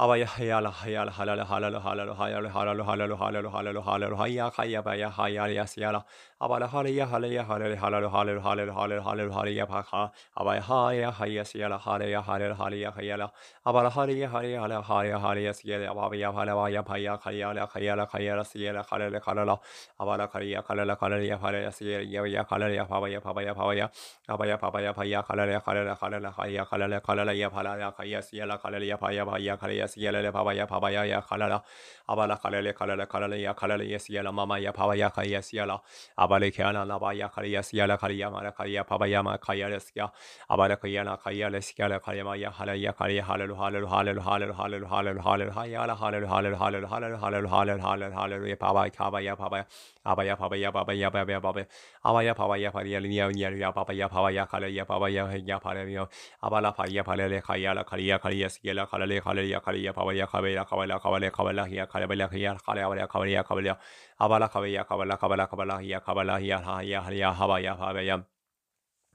Avaya hayala hayala halala halala halala hayala halala halala halala halala halala haya haya baya haya yas yala abala halaya halaya halala halala halala halala halala halala halaya paha abaya haya haya yala halaya halala halaya hayala abala halaya halaya halala halaya halaya yala abaya halala ya haya hayala hayala hayala yala halala halala abala halaya halala halaya halaya yala ya ya halala ya pabaya pabaya pabaya abaya pabaya pabaya halala halala halala haya halala halala ya halala haya yala halala ya pabaya pabaya halaya yes yelele pava ya pava ya ya kalala abala kalele kalele kalele ya kalele yes yela mama ya pava ya kay yes yela abale kiyana lava ya kay yes yela kay ya mara kay ya pava ya ma kay yes ya abale kiyana kay ya les yela kay ma ya halal ya kay halal halal halal halal halal halal halal halal halal halal halal halal halal halal halal halal ya pava ya pava ya pava Aber ja, aber ja, aber ja, aber ja, aber aber ja, aber ja, aber ja, ja, ja, ja, aber ja, aber ja, kale ja, aber ja, ja, aber ja, aber la pa ja, pale le kaya la kale ya kale ya si la kale le kale ya kale ya aber ja, kale la kale la kale kale la ya kale la ya kale aber ja, kale ya kale ya aber la kale ya kale la kale la kale ya kale la ya ya ya haba ya haba ya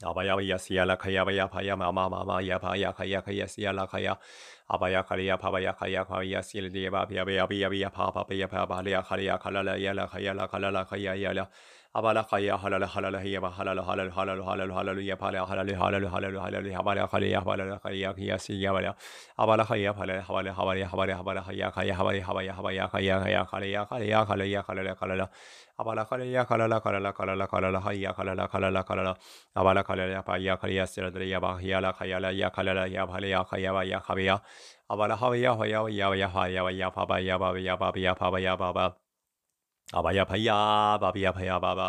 Aber ja, ja, ja, la kaya, ja, pa, ja, mama, mama, ja, pa, ja, kaya, kaya, ja, la kaya. Aber ja, kaya, ja, pa, ja, kaya, kaya, ja, die, ba, ja, ja, ja, ja, pa, pa, ja, pa, pa, ja, kaya, kala, la, ja, la, kaya, la, kala, la, kaya, ja, la. Aber la kaya, halal, halal, ja, ba, halal, halal, halal, halal, halal, ja, pa, ja, halal, halal, halal, halal, ja, ba, ja, kaya, ja, pa, ja, kaya, ja, si, ja, ba, ja. Aber la kaya, halal, halal, halal, halal, halal, ja, kaya, ja, ba, ja, ba, ja, kaya, kaya, kaya, kaya, kaya, kaya, kaya, kaya, kaya, abala kalaya kalala kalala kalala kalala hayya kalala kalala kalala abala kalaya payya kalaya siradri ya bahyala khayala ya kalala ya bhalaya ba ya khaviya abala havaya havaya ya havaya ya ba ya ba ya ba ya ba ya ba ba. abaya phaya baba ya ba ba.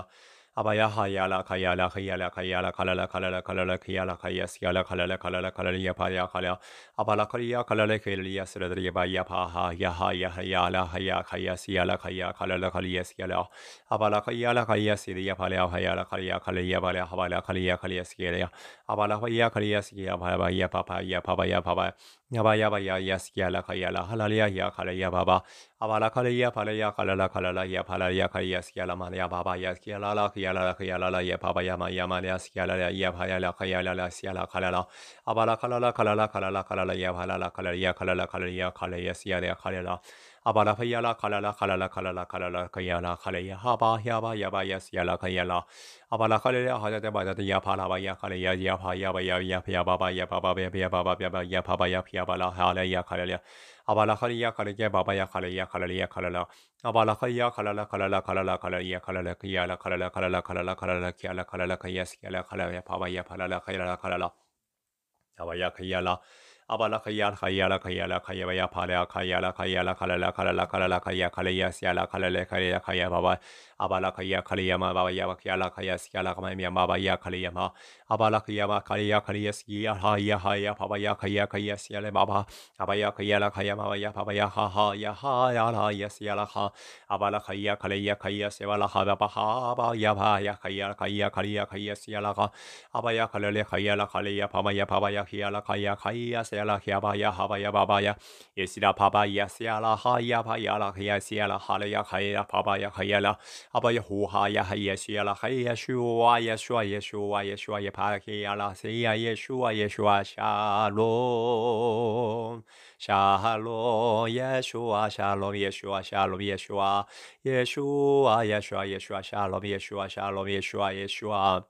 Aber ja, hayala, kayala, kayala, kayala, kalala, kalala, kalala, kayala, kayas, yala, kalala, kalala, kalala, yapa, ya, kalya. Abala, kalya, kalala, kalya, sradri, yaba, yapa, ha, ya, ha, ya, hayala, haya, kayas, yala, kaya, kalala, kalyas, yala. Abala, kayala, kayas, yala, palya, hayala, kalya, kalya, balya, havala, kalya, kalyas, yala. Abala, kayya, kalyas, yapa, yapa, yapa, yapa, yapa, やばやばややすきやらかやらはらりややからやばば。あばらかれやぱらやかららかららやぱらやかやすきやらまやばばやすきやららかやららかやららやばばやまやまやすきやららやばやらかやららすやらからら。あばらかららかららかららかららやばららからやかららからやからやすやらからら。Abala fayala kalala kalala kalala kalala kayala kalaya haba yaba yaba yas yala kayala. Abala kalala hadate badate yapa lava yakalaya yapa yaba yaba yapa yaba yaba yaba yaba yaba yaba yapa yaba yapa yaba la hala yakalaya. Abala kalaya kalaya baba yakalaya kalaya kalala. Abala kalaya kalala kalala kalala kalaya kalala kayala kalala kalala kalala kalala kayala kalala kayas yala kalaya yapa yapa la kalala kalala. Yaba yakayala. abala la khayal khayala khayala khayabaya phala khayala khayala khalala khalala la khaya la syala khalale khaya khaya baba Abalakaya Kaliyama babaya kaya Babayak kama Yalakamaya Babaya Kaliyama ma Kaliya kaliya ya ya ha ha babaya kaya kaya kaya baba abaya Kaliyas Yahaya Haya Pabayakaya ha Yalemaba Abayakayala Kayamaya Pabayaha Haya Haya Yas Yalaha Abalakaya Kaliya kaya la ha ha baba ba ya ba ya Kaya Kaya Kaliya Kayas Yalaha Abayakalale Kayala Kaliya babaya Pabaya Kiala Kaya kaya ya ya ha ha ba ba baba Kayas Yalakya Baya ya Babaya ha ya ba ya la Kaya ha le ya Kaya ya kaya la 阿巴耶胡哈耶哈，耶稣啊，拉哈，耶稣啊，耶稣啊，耶稣啊，耶稣啊，耶巴克亚拉，塞亚，耶稣啊，耶稣啊，沙罗，沙罗，耶稣啊，沙罗，耶稣啊，沙罗，耶稣啊，耶稣啊，耶稣啊，耶稣啊，沙罗，耶稣啊，沙罗，耶稣啊，耶稣啊，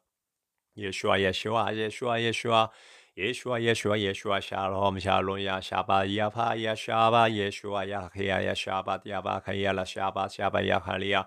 耶稣啊，耶稣啊，耶稣啊，耶稣啊，耶稣啊，沙罗，我们沙罗呀，沙巴耶哈，耶稣啊，耶稣啊，耶哈巴，耶稣啊，耶巴克亚拉，沙巴，沙巴耶哈利亚。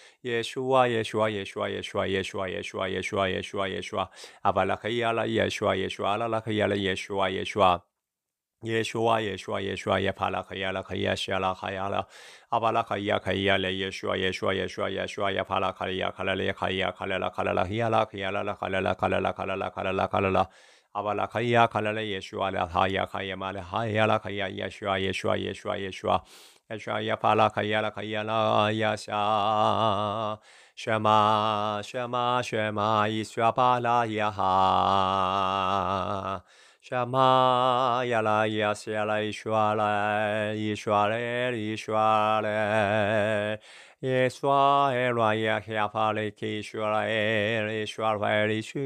Yeshua, Yeshua, Yeshua, Yeshua, Yeshua, Yeshua, Yeshua, Yeshua, Yeshua. Avalakayala, Yeshua, Yeshua, Alalakayala, Yeshua, Yeshua. Yeshua, Yeshua, Yeshua, Yapala, Kayala, Kayashala, Kayala, Abala, Kaya, Kayala, Yeshua, Yeshua, Yeshua, Yeshua, Yapala, Kaya, Kalala, Kaya, Kalala, Kalala, Hiala, Kayala, Kalala, Kalala, Kalala, Kalala, Kalala, Abala, Kaya, Kalala, Yeshua, La Haya, Kayamala, Hayala, Kaya, Yeshua, Yeshua, Yeshua, Yeshua, 一刷一发了，开一了，开一了，呀！下，刷嘛，刷嘛，刷嘛！一刷把了呀哈，刷嘛，呀啦，呀西呀啦，一刷嘞，一刷嘞，一刷嘞。耶舒啊，耶罗亚，耶法利基，耶舒啊，耶利，耶舒啊，耶利，耶舒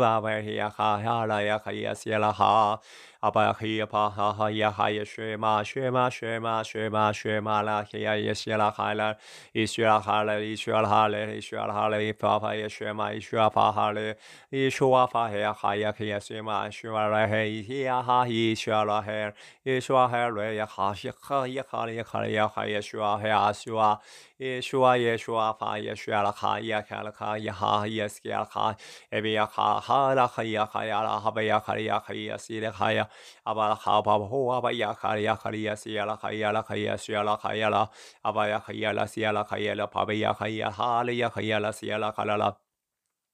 啊，耶利，耶哈拉，耶哈，耶西拉哈，阿巴，耶帕哈，哈耶哈，耶西玛，西玛，西玛，西玛，西玛拉，耶亚，耶西拉哈勒，伊西拉哈勒，伊西拉哈勒，伊西拉哈勒，伊法法耶西玛，伊西法哈勒，伊西法哈，耶哈，耶哈，耶西玛，西玛拉，耶伊西哈，伊西拉哈儿，伊西哈儿，瑞耶哈，西哈，耶哈勒，耶哈，耶哈，耶哈，耶西哈，耶西哈。شوية شوافا يا شيرخا يا كالخا يا ها يا سكيرخا ابي خا ها لا خيا خيا لا هبا يا خيا خيا سير خيا ابا خا باب هو ابا يا خيا خيا سير خيا لا خيا سير خيا لا ابا يا خيا لا سير خيا لا باب يا خيا ها لا يا خيا لا سير خلا لا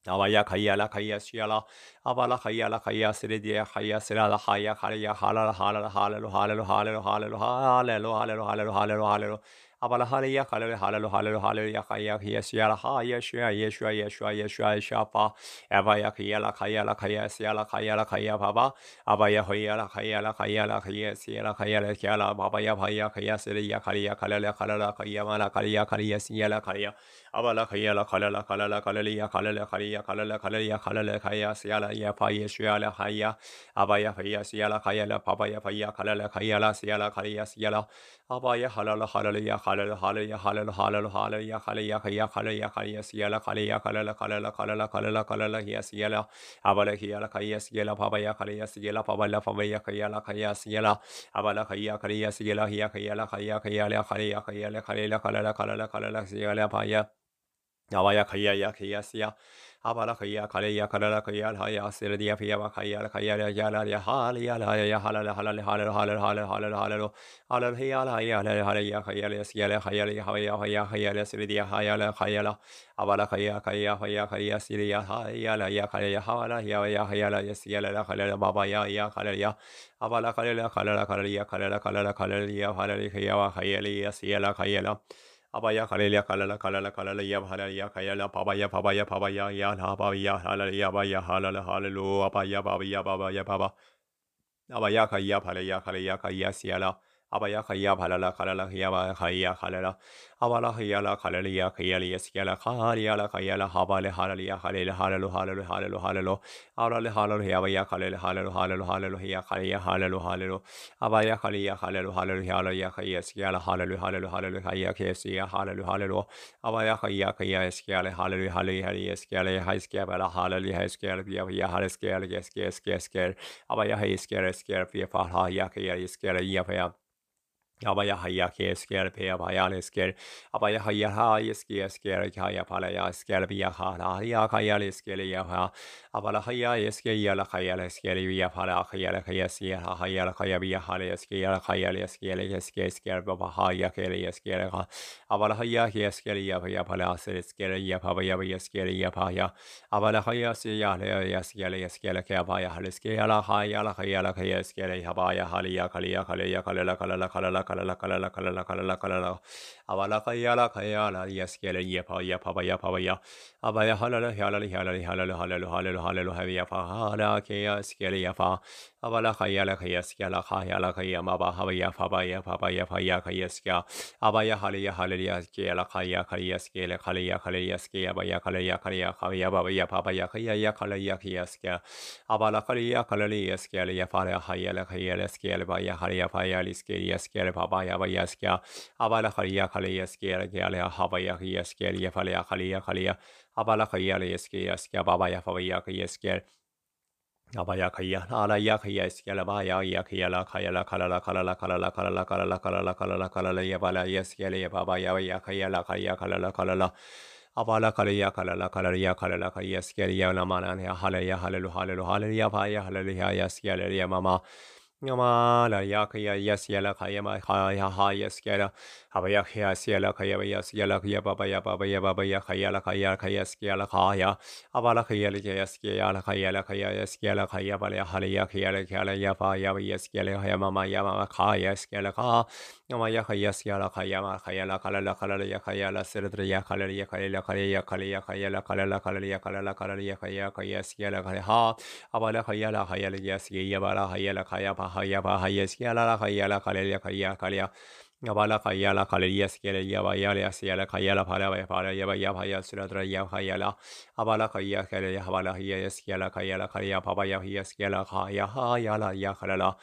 أبا يا خيا لا خيا سيلا أبا لا خيا لا خيا سيدي يا خيا سيلا لا خيا خيا حالا حالا حالا حالا حالا حالا حالا حالا حالا حالا حالا حالا Habalahaliya halalu halalu halalu halalu yakaya yesiala haya shua yeshua yeshua yeshua shapa avaya kiyala kayala kaya siala kayala kaya baba avaya hoyala kayala kayala kaya siala kayala kayala baba ya baya kaya sele ya kaya kalala kalala kaya mala kaya kaya siala kaya avala kayala kalala kalala kalala ya kalala kaya kalala kalala kalala kaya siala ya pa yeshua la haya avaya kaya siala kayala baba ya baya kalala kayala siala kaya siala avaya halala halala ya hallelujah, hallelujah, hallelujah, hallelujah, hallelujah, hallelujah, hallelujah, hallelujah, siela, hallelujah, hallelujah, hallelujah, hallelujah, hallelujah, hallelujah, siela, abala, hiela, kaya, siela, pabaya, kaya, siela, pabala, pabaya, kaya, kaya, siela, abala, kaya, kaya, siela, hiya, kaya, kaya, kaya, hallelujah, hallelujah, hallelujah, hallelujah, hallelujah, hallelujah, siela, paya, abaya, kaya, kaya, siela, أباركيا كاليا كالا كيا هيا سيرديا فيا وكايا كيا يا لا يا هال يا لا يا هال لا هال هال هال هال هال هال هال هيا لا هيا لا هال يا هيا لا سيا لا هيا لا هيا هيا هيا لا سيرديا هيا لا هيا لا أباركيا كيا هيا هيا سيريا هيا لا يا هيا هال يا يا هيا لا سيا لا هال لا بابا يا يا هال يا أباركيا كالا كالا كالا كالا كالا كالا يا هال هيا هيا سيا لا هيا لا Abaya kalelya kalala kalala kalala ya halaya kayala pabaya pabaya pabaya ya la pabaya halaya abaya halala halalu abaya babaya babaya baba. Abaya kaya palaya kalaya kaya siyala. أبايا خيا بهلالا خلالا خيا با خيا خلالا أبالا خيا لا خلالا يا خيا لي يسكيا لا خاليا لا خيا لا هبا لا هلا لي خلا لا هلا لو هلا لو هلا لو هلا لو أبالا لا هلا لو يا بايا خلا لا هلا لو هلا لو هلا لو هيا خيا هلا لو هلا لو أبايا خليا خلا لو هلا لو هلا يا خيا يسكيا لا هلا لو هلا لو هلا لو خيا خيا يسكيا هلا لو هلا لو أبايا خيا خيا يسكيا لا هلا لو هلا هلا يسكيا لا هيسكيا بلا هلا لي هيسكيا يا يا هلا سكيا يسكيا يسكيا يسكيا أبايا هيسكيا يسكيا في فهلا يا خيا يسكيا يا فيا Abaya haya ke esker pe abaya esker abaya haya ha eski esker ka ya pala ya esker bi ya ha la ya ka ya esker ya ha abala haya esker ya la ka ya esker ya pala ka ya la ka ya si ya ha ya la ka ya bi ya ha la esker ya la ka ya esker esker esker ba ha ya ke le esker ka abala haya ke esker ya ya pala esker esker ya pa ya bi esker ya pa ya abala haya si ya le ya esker esker ke ba ya ha esker ya la ha ya la ka ya la ka ya esker ya ba ya ha ya ka ya ka ya ka la ka la ka la kalala kalala kalala kalala kalala avala kayala kayala yes kele yepa pa ba pa ba ya abaya halala halala halala halala halala halala halala halala halala halala halala halala halala अवाला खैया खैस क्या ला खा या खैया मबा हवैया फबाया फबाया फैया खैस क्या abaya हलिया हलिया के ला खैया खैस के ला खलिया खलियस के अबैया खलिया खलिया खवैया बबैया फबाया खैया या खलैया खियस क्या अवाला खलिया खलियस के लिया फारा खैया ला खैया लस के अबाया हलिया फाया लिस के यस के फबाया वैयस क्या अवाला खलिया खलियस के खलिया खलिया अबाला खैया अबाया खैया आलाया खैया इसके अलावा या या खियाला खयाला खलाला खलाला खलाला खलाला खलाला खलाला खलाला खलाला या बाला या इसके लिए बाबा या या खयाला खया खलाला खलाला अबाला खलया खलाला खलरिया खलाला खैया इसके लिए लमाना या हलया हललु हललु हलरिया भाया हललिया या इसके लिए मामा माला या खया यस याला खया मा खा या हा यस के Abaya khaya khaya khaya siyala siyala baba ya siela kayabaya siela kayababaya babaya babaya khaya kayala kayaskiala khaya abala khaya kayaskiala khaya kayaskiala kayabala halaya kayala kayala yaba yaba yaskiala kayamama yamama kayaskiala ka yamaya kayaskiala kayama kayala kalala kalala ya khaya mama ya khaya khaya mama la kalala ya khala la kalala ya kalala la kalala kalala ya khala kalala kalala ya kaya kayaskiala khaya ha abala khaya khaya khaya khaya la la le ya kayala kayala yaskiala yabala kayala la hayaba hayaskiala kayala ya kaya kalala Gabala Kayala Kaleria Skereya Bayala Siala Kayala Pala Pala Yabaya Paya Suradraya Kayala Abala Kaya Kaleya Habala Hiya Skiala Kayala Kaya Pabaya Hiya Skiala Kaya Hayala Yakalala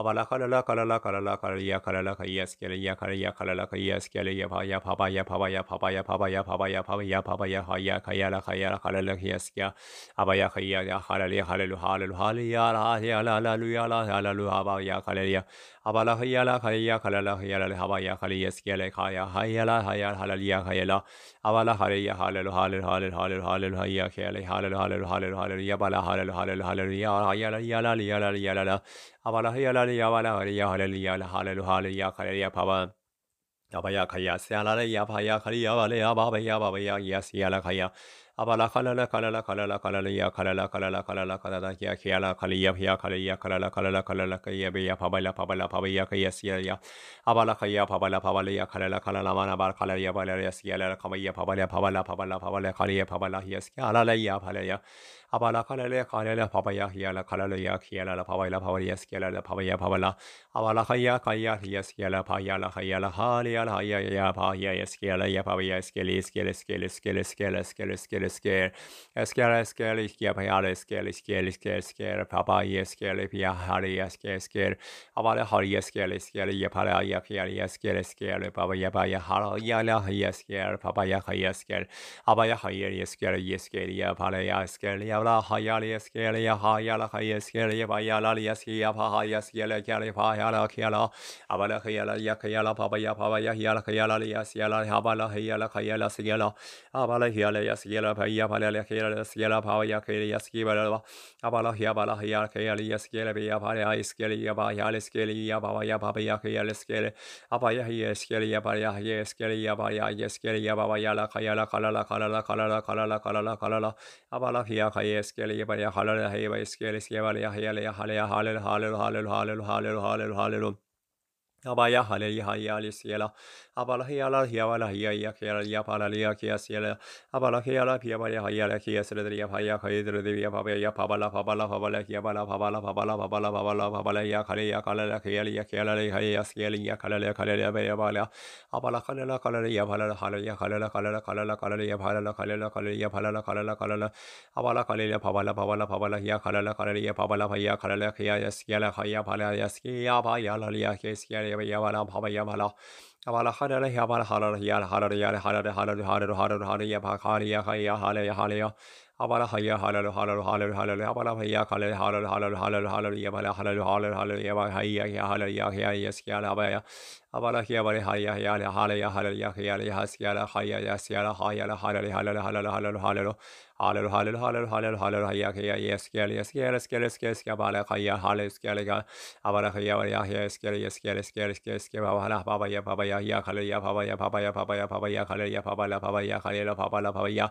Abalakala kalala kalala kalaya kalala kayas kelaya kalaya kalala kayas kelaya paya papaya papaya papaya papaya papaya papaya papaya haya kayala kayala kalala kayas kya abaya kaya ya halali halalu halalu halaya la ya la la lu ya la ya la lu abaya kalaya abala haya la kaya kalala kaya la habaya kalayas kelaya kaya haya la haya halaliya haya la abala halaya halalu halalu halalu halalu halalu haya kelaya halalu halalu halalu halalu ya bala halalu halalu halalu ya ya la ya la ya la ya la أبالهيا لاليا ولاليا هلليا لهاللو هاليا خليا بابا أبايا خيا سيالاليا بايا خليا وليا بابيا بابيا يا سيالا خيا أبالا خلالا خلالا خلالا خلاليا خلالا خلالا خلالا خلالا يا خيالا خليا بيا خليا خلالا خلالا خلالا خيا بيا بابلا بابلا بابيا خيا سيالا أبالا خيا بابلا بابليا خلالا خلالا مانا بار خلاليا بابلا يا سيالا خميا بابلا بابلا بابلا بابلا خليا بابلا يا سيالا ليا بابلا apala kalele kalele papaya hiyala kalele ya hiyala papayla papayas hiyala papaya papala apala haya kaya hiyas hiyala payala hiyala haliyal haya ya paya eskele ya papaya eskele eskele eskele eskele eskele eskele eskele eskele eskele eskele eskele payala eskele eskele eskele eskele papaya eskele piya hali eskele eskele apala hali eskele eskele ya pala ya hiyala eskele eskele papaya papaya haliyala hiyas hiyala papaya hiyas hiyala apaya hiyala eskele eskele ya pala ya eskele ya la hayali eskeli ya hayala hay eskeli ya bayala li eski ya pa hay eskeli kali pa hayala kala abala hayala ya kala pa ya pa ya hayala kala li esyala habala hayala kala sigala abala hayala ya sigala pa ya pa la kala sigala pa ya kala eski bala abala ya bala hayala kala eskeli ya pa ya eskeli ya ba ya eskeli ya ba ya pa ya kala eskeli apa ya hay eskeli ya ba ya hay eskeli ya ba ya eskeli ya ba ya la kala kala kala kala kala kala kala kala abala ya kala Jeskel, Jebal, Jahalal, Jeheva, Jeskel, Jebal, Jahel, Jahal, Jahalel, Halel, Halel, Halel, Halel, Halel, Halel, Abba, Jahalel, Jahajal, Jesiela, Abalahiala hiavala hiya kiala ya palalia kia siela abalahiyala piabaya hayala kia sedria haya kaidria pabaya pabala pabala pabala kiabala pabala pabala pabala pabala pabala ya kalaya kalala kialia kiala haya sielia kalala kalala bayabala abala kalala kalala ya palala halaya kalala kalala kalala kalala ya palala kalala kalala ya palala kalala kalala abala kalala pabala pabala pabala ya kalala kalala ya pabala haya kalala kia siela haya palaya skia payala ya kia siela ya pabaya pala على حرارة على حرارة على حرارة على حرارة حرارة حرارة حرارة حرارة حرارة حرارة حرارة حرارة أبلا حيا حلال حلال حلال حلال أبلا حيا حلال حلال حلال حلال حلال يا بلا حلال حلال حلال يا بلا حيا يا حلال يا حيا يس يا لا بيا أبلا حيا بلا حيا يا لا حلال يا حلال يا حيا يا حس يا لا حيا يس يا لا حيا لا حلال حلال حلال حلال حلال hallelu hallelu hallelu hallelu hallelu hayya hayya yeskel yeskel yeskel yeskel yeskel bala hayya hallelu yeskel yeskel abala hayya hayya hayya yeskel yeskel yeskel yeskel yeskel baba hala baba ya baba ya ya hallelu ya baba ya baba ya baba ya baba ya hallelu ya baba la baba ya hallelu baba la baba ya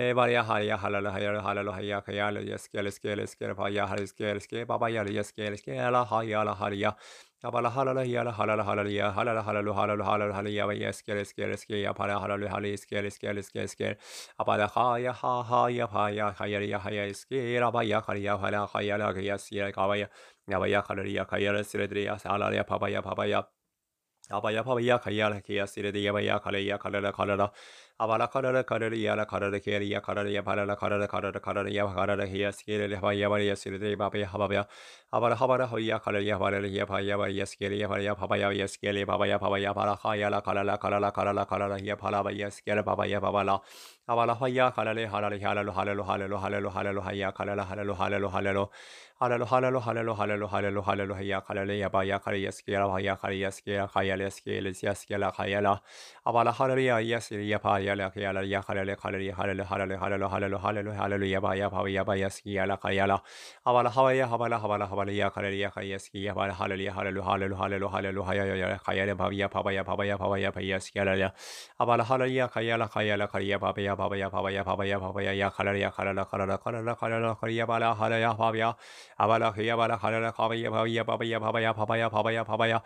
e bala ya hayya hallelu hayya hallelu hayya hayya yeskel yeskel yeskel hayya hallelu yeskel yeskel baba ya yeskel yeskel la hayya la hayya Abala halala yala halala halala ya halala halalu halalu halalu halala ya ya sker sker sker ya para halalu halalu sker sker sker sker abala ha ya ha ha ya ha ya hayal ya haya sker abaya haya hala hayal ya sker kavaya ya baya halal ya hayal sker ya halal ya papaya papaya abaya papaya hayal ya sker ya baya halal ya halala halala Ambala करर करर याला करर खेर या करर या भरर करर करर करर या करर हिया square हवा या वर या सिर रे बाप या हवा अबर हवर हो या करर या भरर या भा या वर या स्केर या भर या भवा या या स्केर भवा या भवा या भरा खा या ला करला करला करला करर या भला भैया स्केर भवा या भवा ला अबाला हया करले हरल हललो हललो हललो हललो हललो हया करला हललो हललो हललो हललो हललो हललो हललो हललो हललो हया करले या भा या कर या स्केर भा या कर या स्केर खाया ले स्केर या स्केर खाया ला अबाला हरल या या सिर या भा يلا يلا يا خلل خلل خلل خلل خلل خلل خلل خلل يبا يبا يبا يسكي يلا يلا حوالا حوايا حوالا حوالا حوالا يا خلل يا خلل يسكي يا حوالا خلل يا خلل خلل خلل خلل يا يا يا خيال باب يا بابا يا بابا يا بابا يا بابا يسكي يلا يا حوالا خلل يا خيال خيال خلل يا بابا يا بابا يا بابا يا بابا يا بابا يا خلل يا خلل خلل خلل خلل خلل يا بالا خلل يا بابا يا حوالا يا بالا خلل خلل يا بابا يا بابا يا بابا يا بابا يا بابا يا بابا يا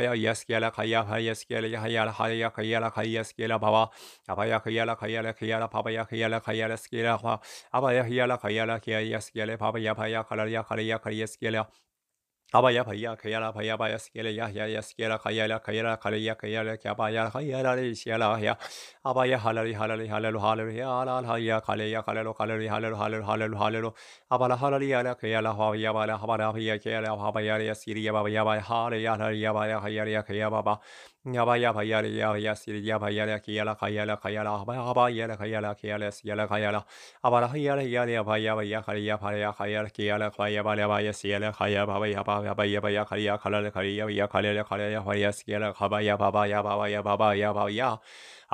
بابا يسكي يلا خيال يسكي يلا يا خيال خيال خيال يسكي يلا بابا Abaya kayala kayala kayala papaya kayala kayala skela ha. Abaya kayala kayala kayala skela papaya papaya kalaya kalaya kalaya skela. Abaya paya kayala paya paya skele ya ya ya skela kayala kayala kalaya kayala kya paya kayala re skela ya abaya halali halali halalu halalu ya alal haya kalaya kalalo kalali halalu halalu halalu halalu abala halali ya kayala havaya bala habala paya kayala havaya ya siriya baba ya baba halaya halaya baba ya kayala ya kayala baba 呀巴呀巴呀哩呀巴呀斯呀巴呀啦气呀啦卡呀啦卡呀啦阿巴阿巴呀啦卡呀啦气呀斯呀啦卡呀啦阿巴啦嘿呀啦呀哩呀巴呀巴呀卡呀巴呀卡呀啦气呀啦卡呀巴哩阿巴呀斯呀啦卡呀巴巴呀巴呀巴呀巴呀巴呀卡呀卡啦哩卡呀巴呀卡哩哩卡呀呀嘿呀斯卡呀卡巴呀巴巴呀巴巴呀巴巴呀巴呀。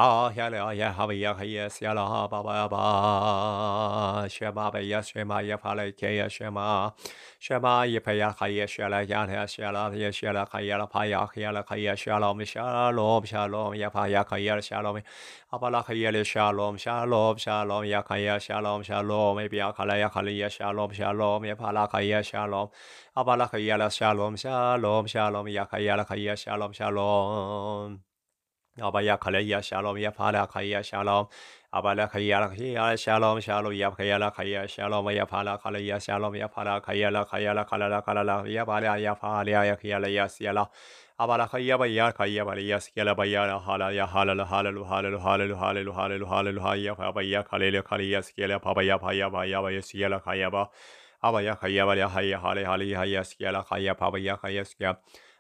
阿耶了，耶哈维耶，哈耶下耶了哈，爸爸呀，巴，谢马贝耶，谢马耶法勒天耶谢马，谢马伊培耶哈耶，谢了亚勒谢了耶谢了，哈耶了怕耶哈了，哈耶谢了，米谢了，罗不下了，米耶怕耶，可以了，下了米，阿巴拉可以了，谢了，下了不下了，米耶可下了，谢了，下了，米别亚可了，亚可了耶，谢了不谢了，米耶怕拉黑夜了，谢了，阿巴拉可以了，谢了，们下了不下了，米耶可以了，哈耶，谢了，下了。Aber ja, Kaleya, Shalom, ja, Pala, Kaya, Shalom. Aber la Kaya, Kaya, Shalom, Shalom, ja, Kaya, la Kaya, Shalom, ja, Pala, Kaleya, Shalom, ja, Pala, Kaya, la Kaya, la Kala, la Kala, la, ja, Pala, ja, Pala, ja, Kaya, la, ja, Siala. Aber la Kaya, Baya, Kaya, Baya, Siala, Baya, la Hala, ja, Hala, la Hala, lu Hala, lu Hala, lu Hala, lu Hala, lu Hala, lu Hala, ja, Baya, Kaleya, Kaleya, Siala, Pabaya, Paya, Baya, Baya, Siala, Kaya, Ba. Aber ja, Kaya, Baya, Haya, Hale, Hale, Haya, Siala, Kaya, Pabaya, Kaya, Siala.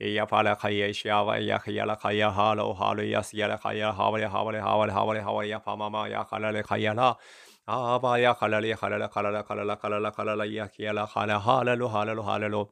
Eya kaya shava ya kaya la kaya halo halo ya siya la kaya havale havale havale havale havale ya pamama kayala. kala le kaya kala kala kala kala la kala la kala la ya kaya la kala halalo halalo halalo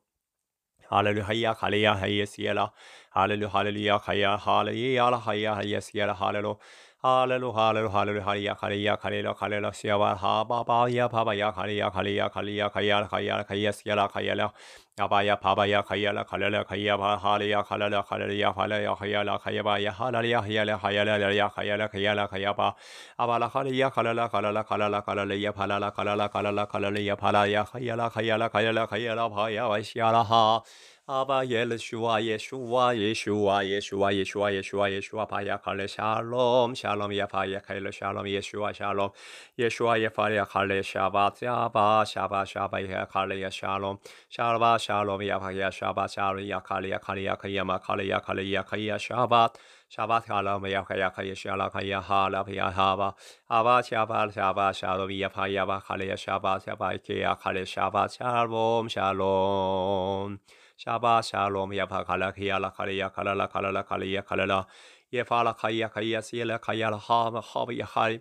Hallelujah, hallelujah, hallelujah, Hallelujah, hallelujah, hallelujah, hallelujah, hallelujah, hallelujah. Hallelujah, hallelujah, hallelujah, hallelujah, hallelujah, hallelujah, cielo. Ha ba ba ya ba ba ya hallelujah, hallelujah, hallelujah, hallelujah, hallelujah, hallelujah, cielo, hallelujah. 呀巴呀，帕巴呀，卡呀啦，卡勒勒，卡呀巴，哈勒呀，卡勒勒，卡勒勒呀，哈勒呀，卡呀啦，卡耶巴呀，哈勒利亚，卡耶勒，卡耶勒利亚，卡耶勒，卡耶勒，卡耶巴，阿巴拉哈勒利亚，卡勒勒，卡勒勒，卡勒勒，卡勒利亚，巴拉拉，卡勒勒，卡勒勒，卡勒利亚，巴拉呀，卡呀啦，卡呀啦，卡呀啦，卡呀啦，巴呀，我西阿拉哈。Abba Yeshua, Yeshua, Yeshua, Yeshua, Yeshua, Yeshua, Yeshua, Payakale Shalom, Shalom, Yapayakale Shalom, Yeshua, Shalom, Yeshua, Yapayakale Shabbat, Yabba, Shabba, Shabba, Yakale Shalom, Shalva, Shalom, Yapaya, Shabba, Shalom, Yakale, Yakale, Yakayama, Kale, Yakale, Yakaya, Shabbat, Shabbat, Shalom, Yakaya, Shalom, Yahala, Yahava, Abba, Shabbat, Shabbat, Shalom, Yapayaba, Kale, Shabbat, Yabaikea, Kale, Shabbat, Shalom, Shalom. Shaba Shalom Yapa Kala Kiala Kalia Kalala Kalala Kalia Kalala Yefala Kaya Kaya Sila Kaya Hama Hava Yahai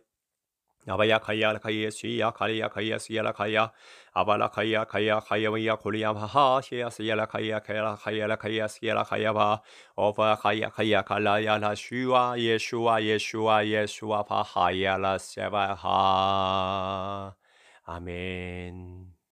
Abaya kaya kaya siya kaya kaya siya kaya abala kaya kaya kaya vaya kuliya ha siya siya kaya kaya kaya kaya siya kaya ba Ofa kaya kaya kala ya la shua yeshua yeshua yeshua pa haya la seva ha amen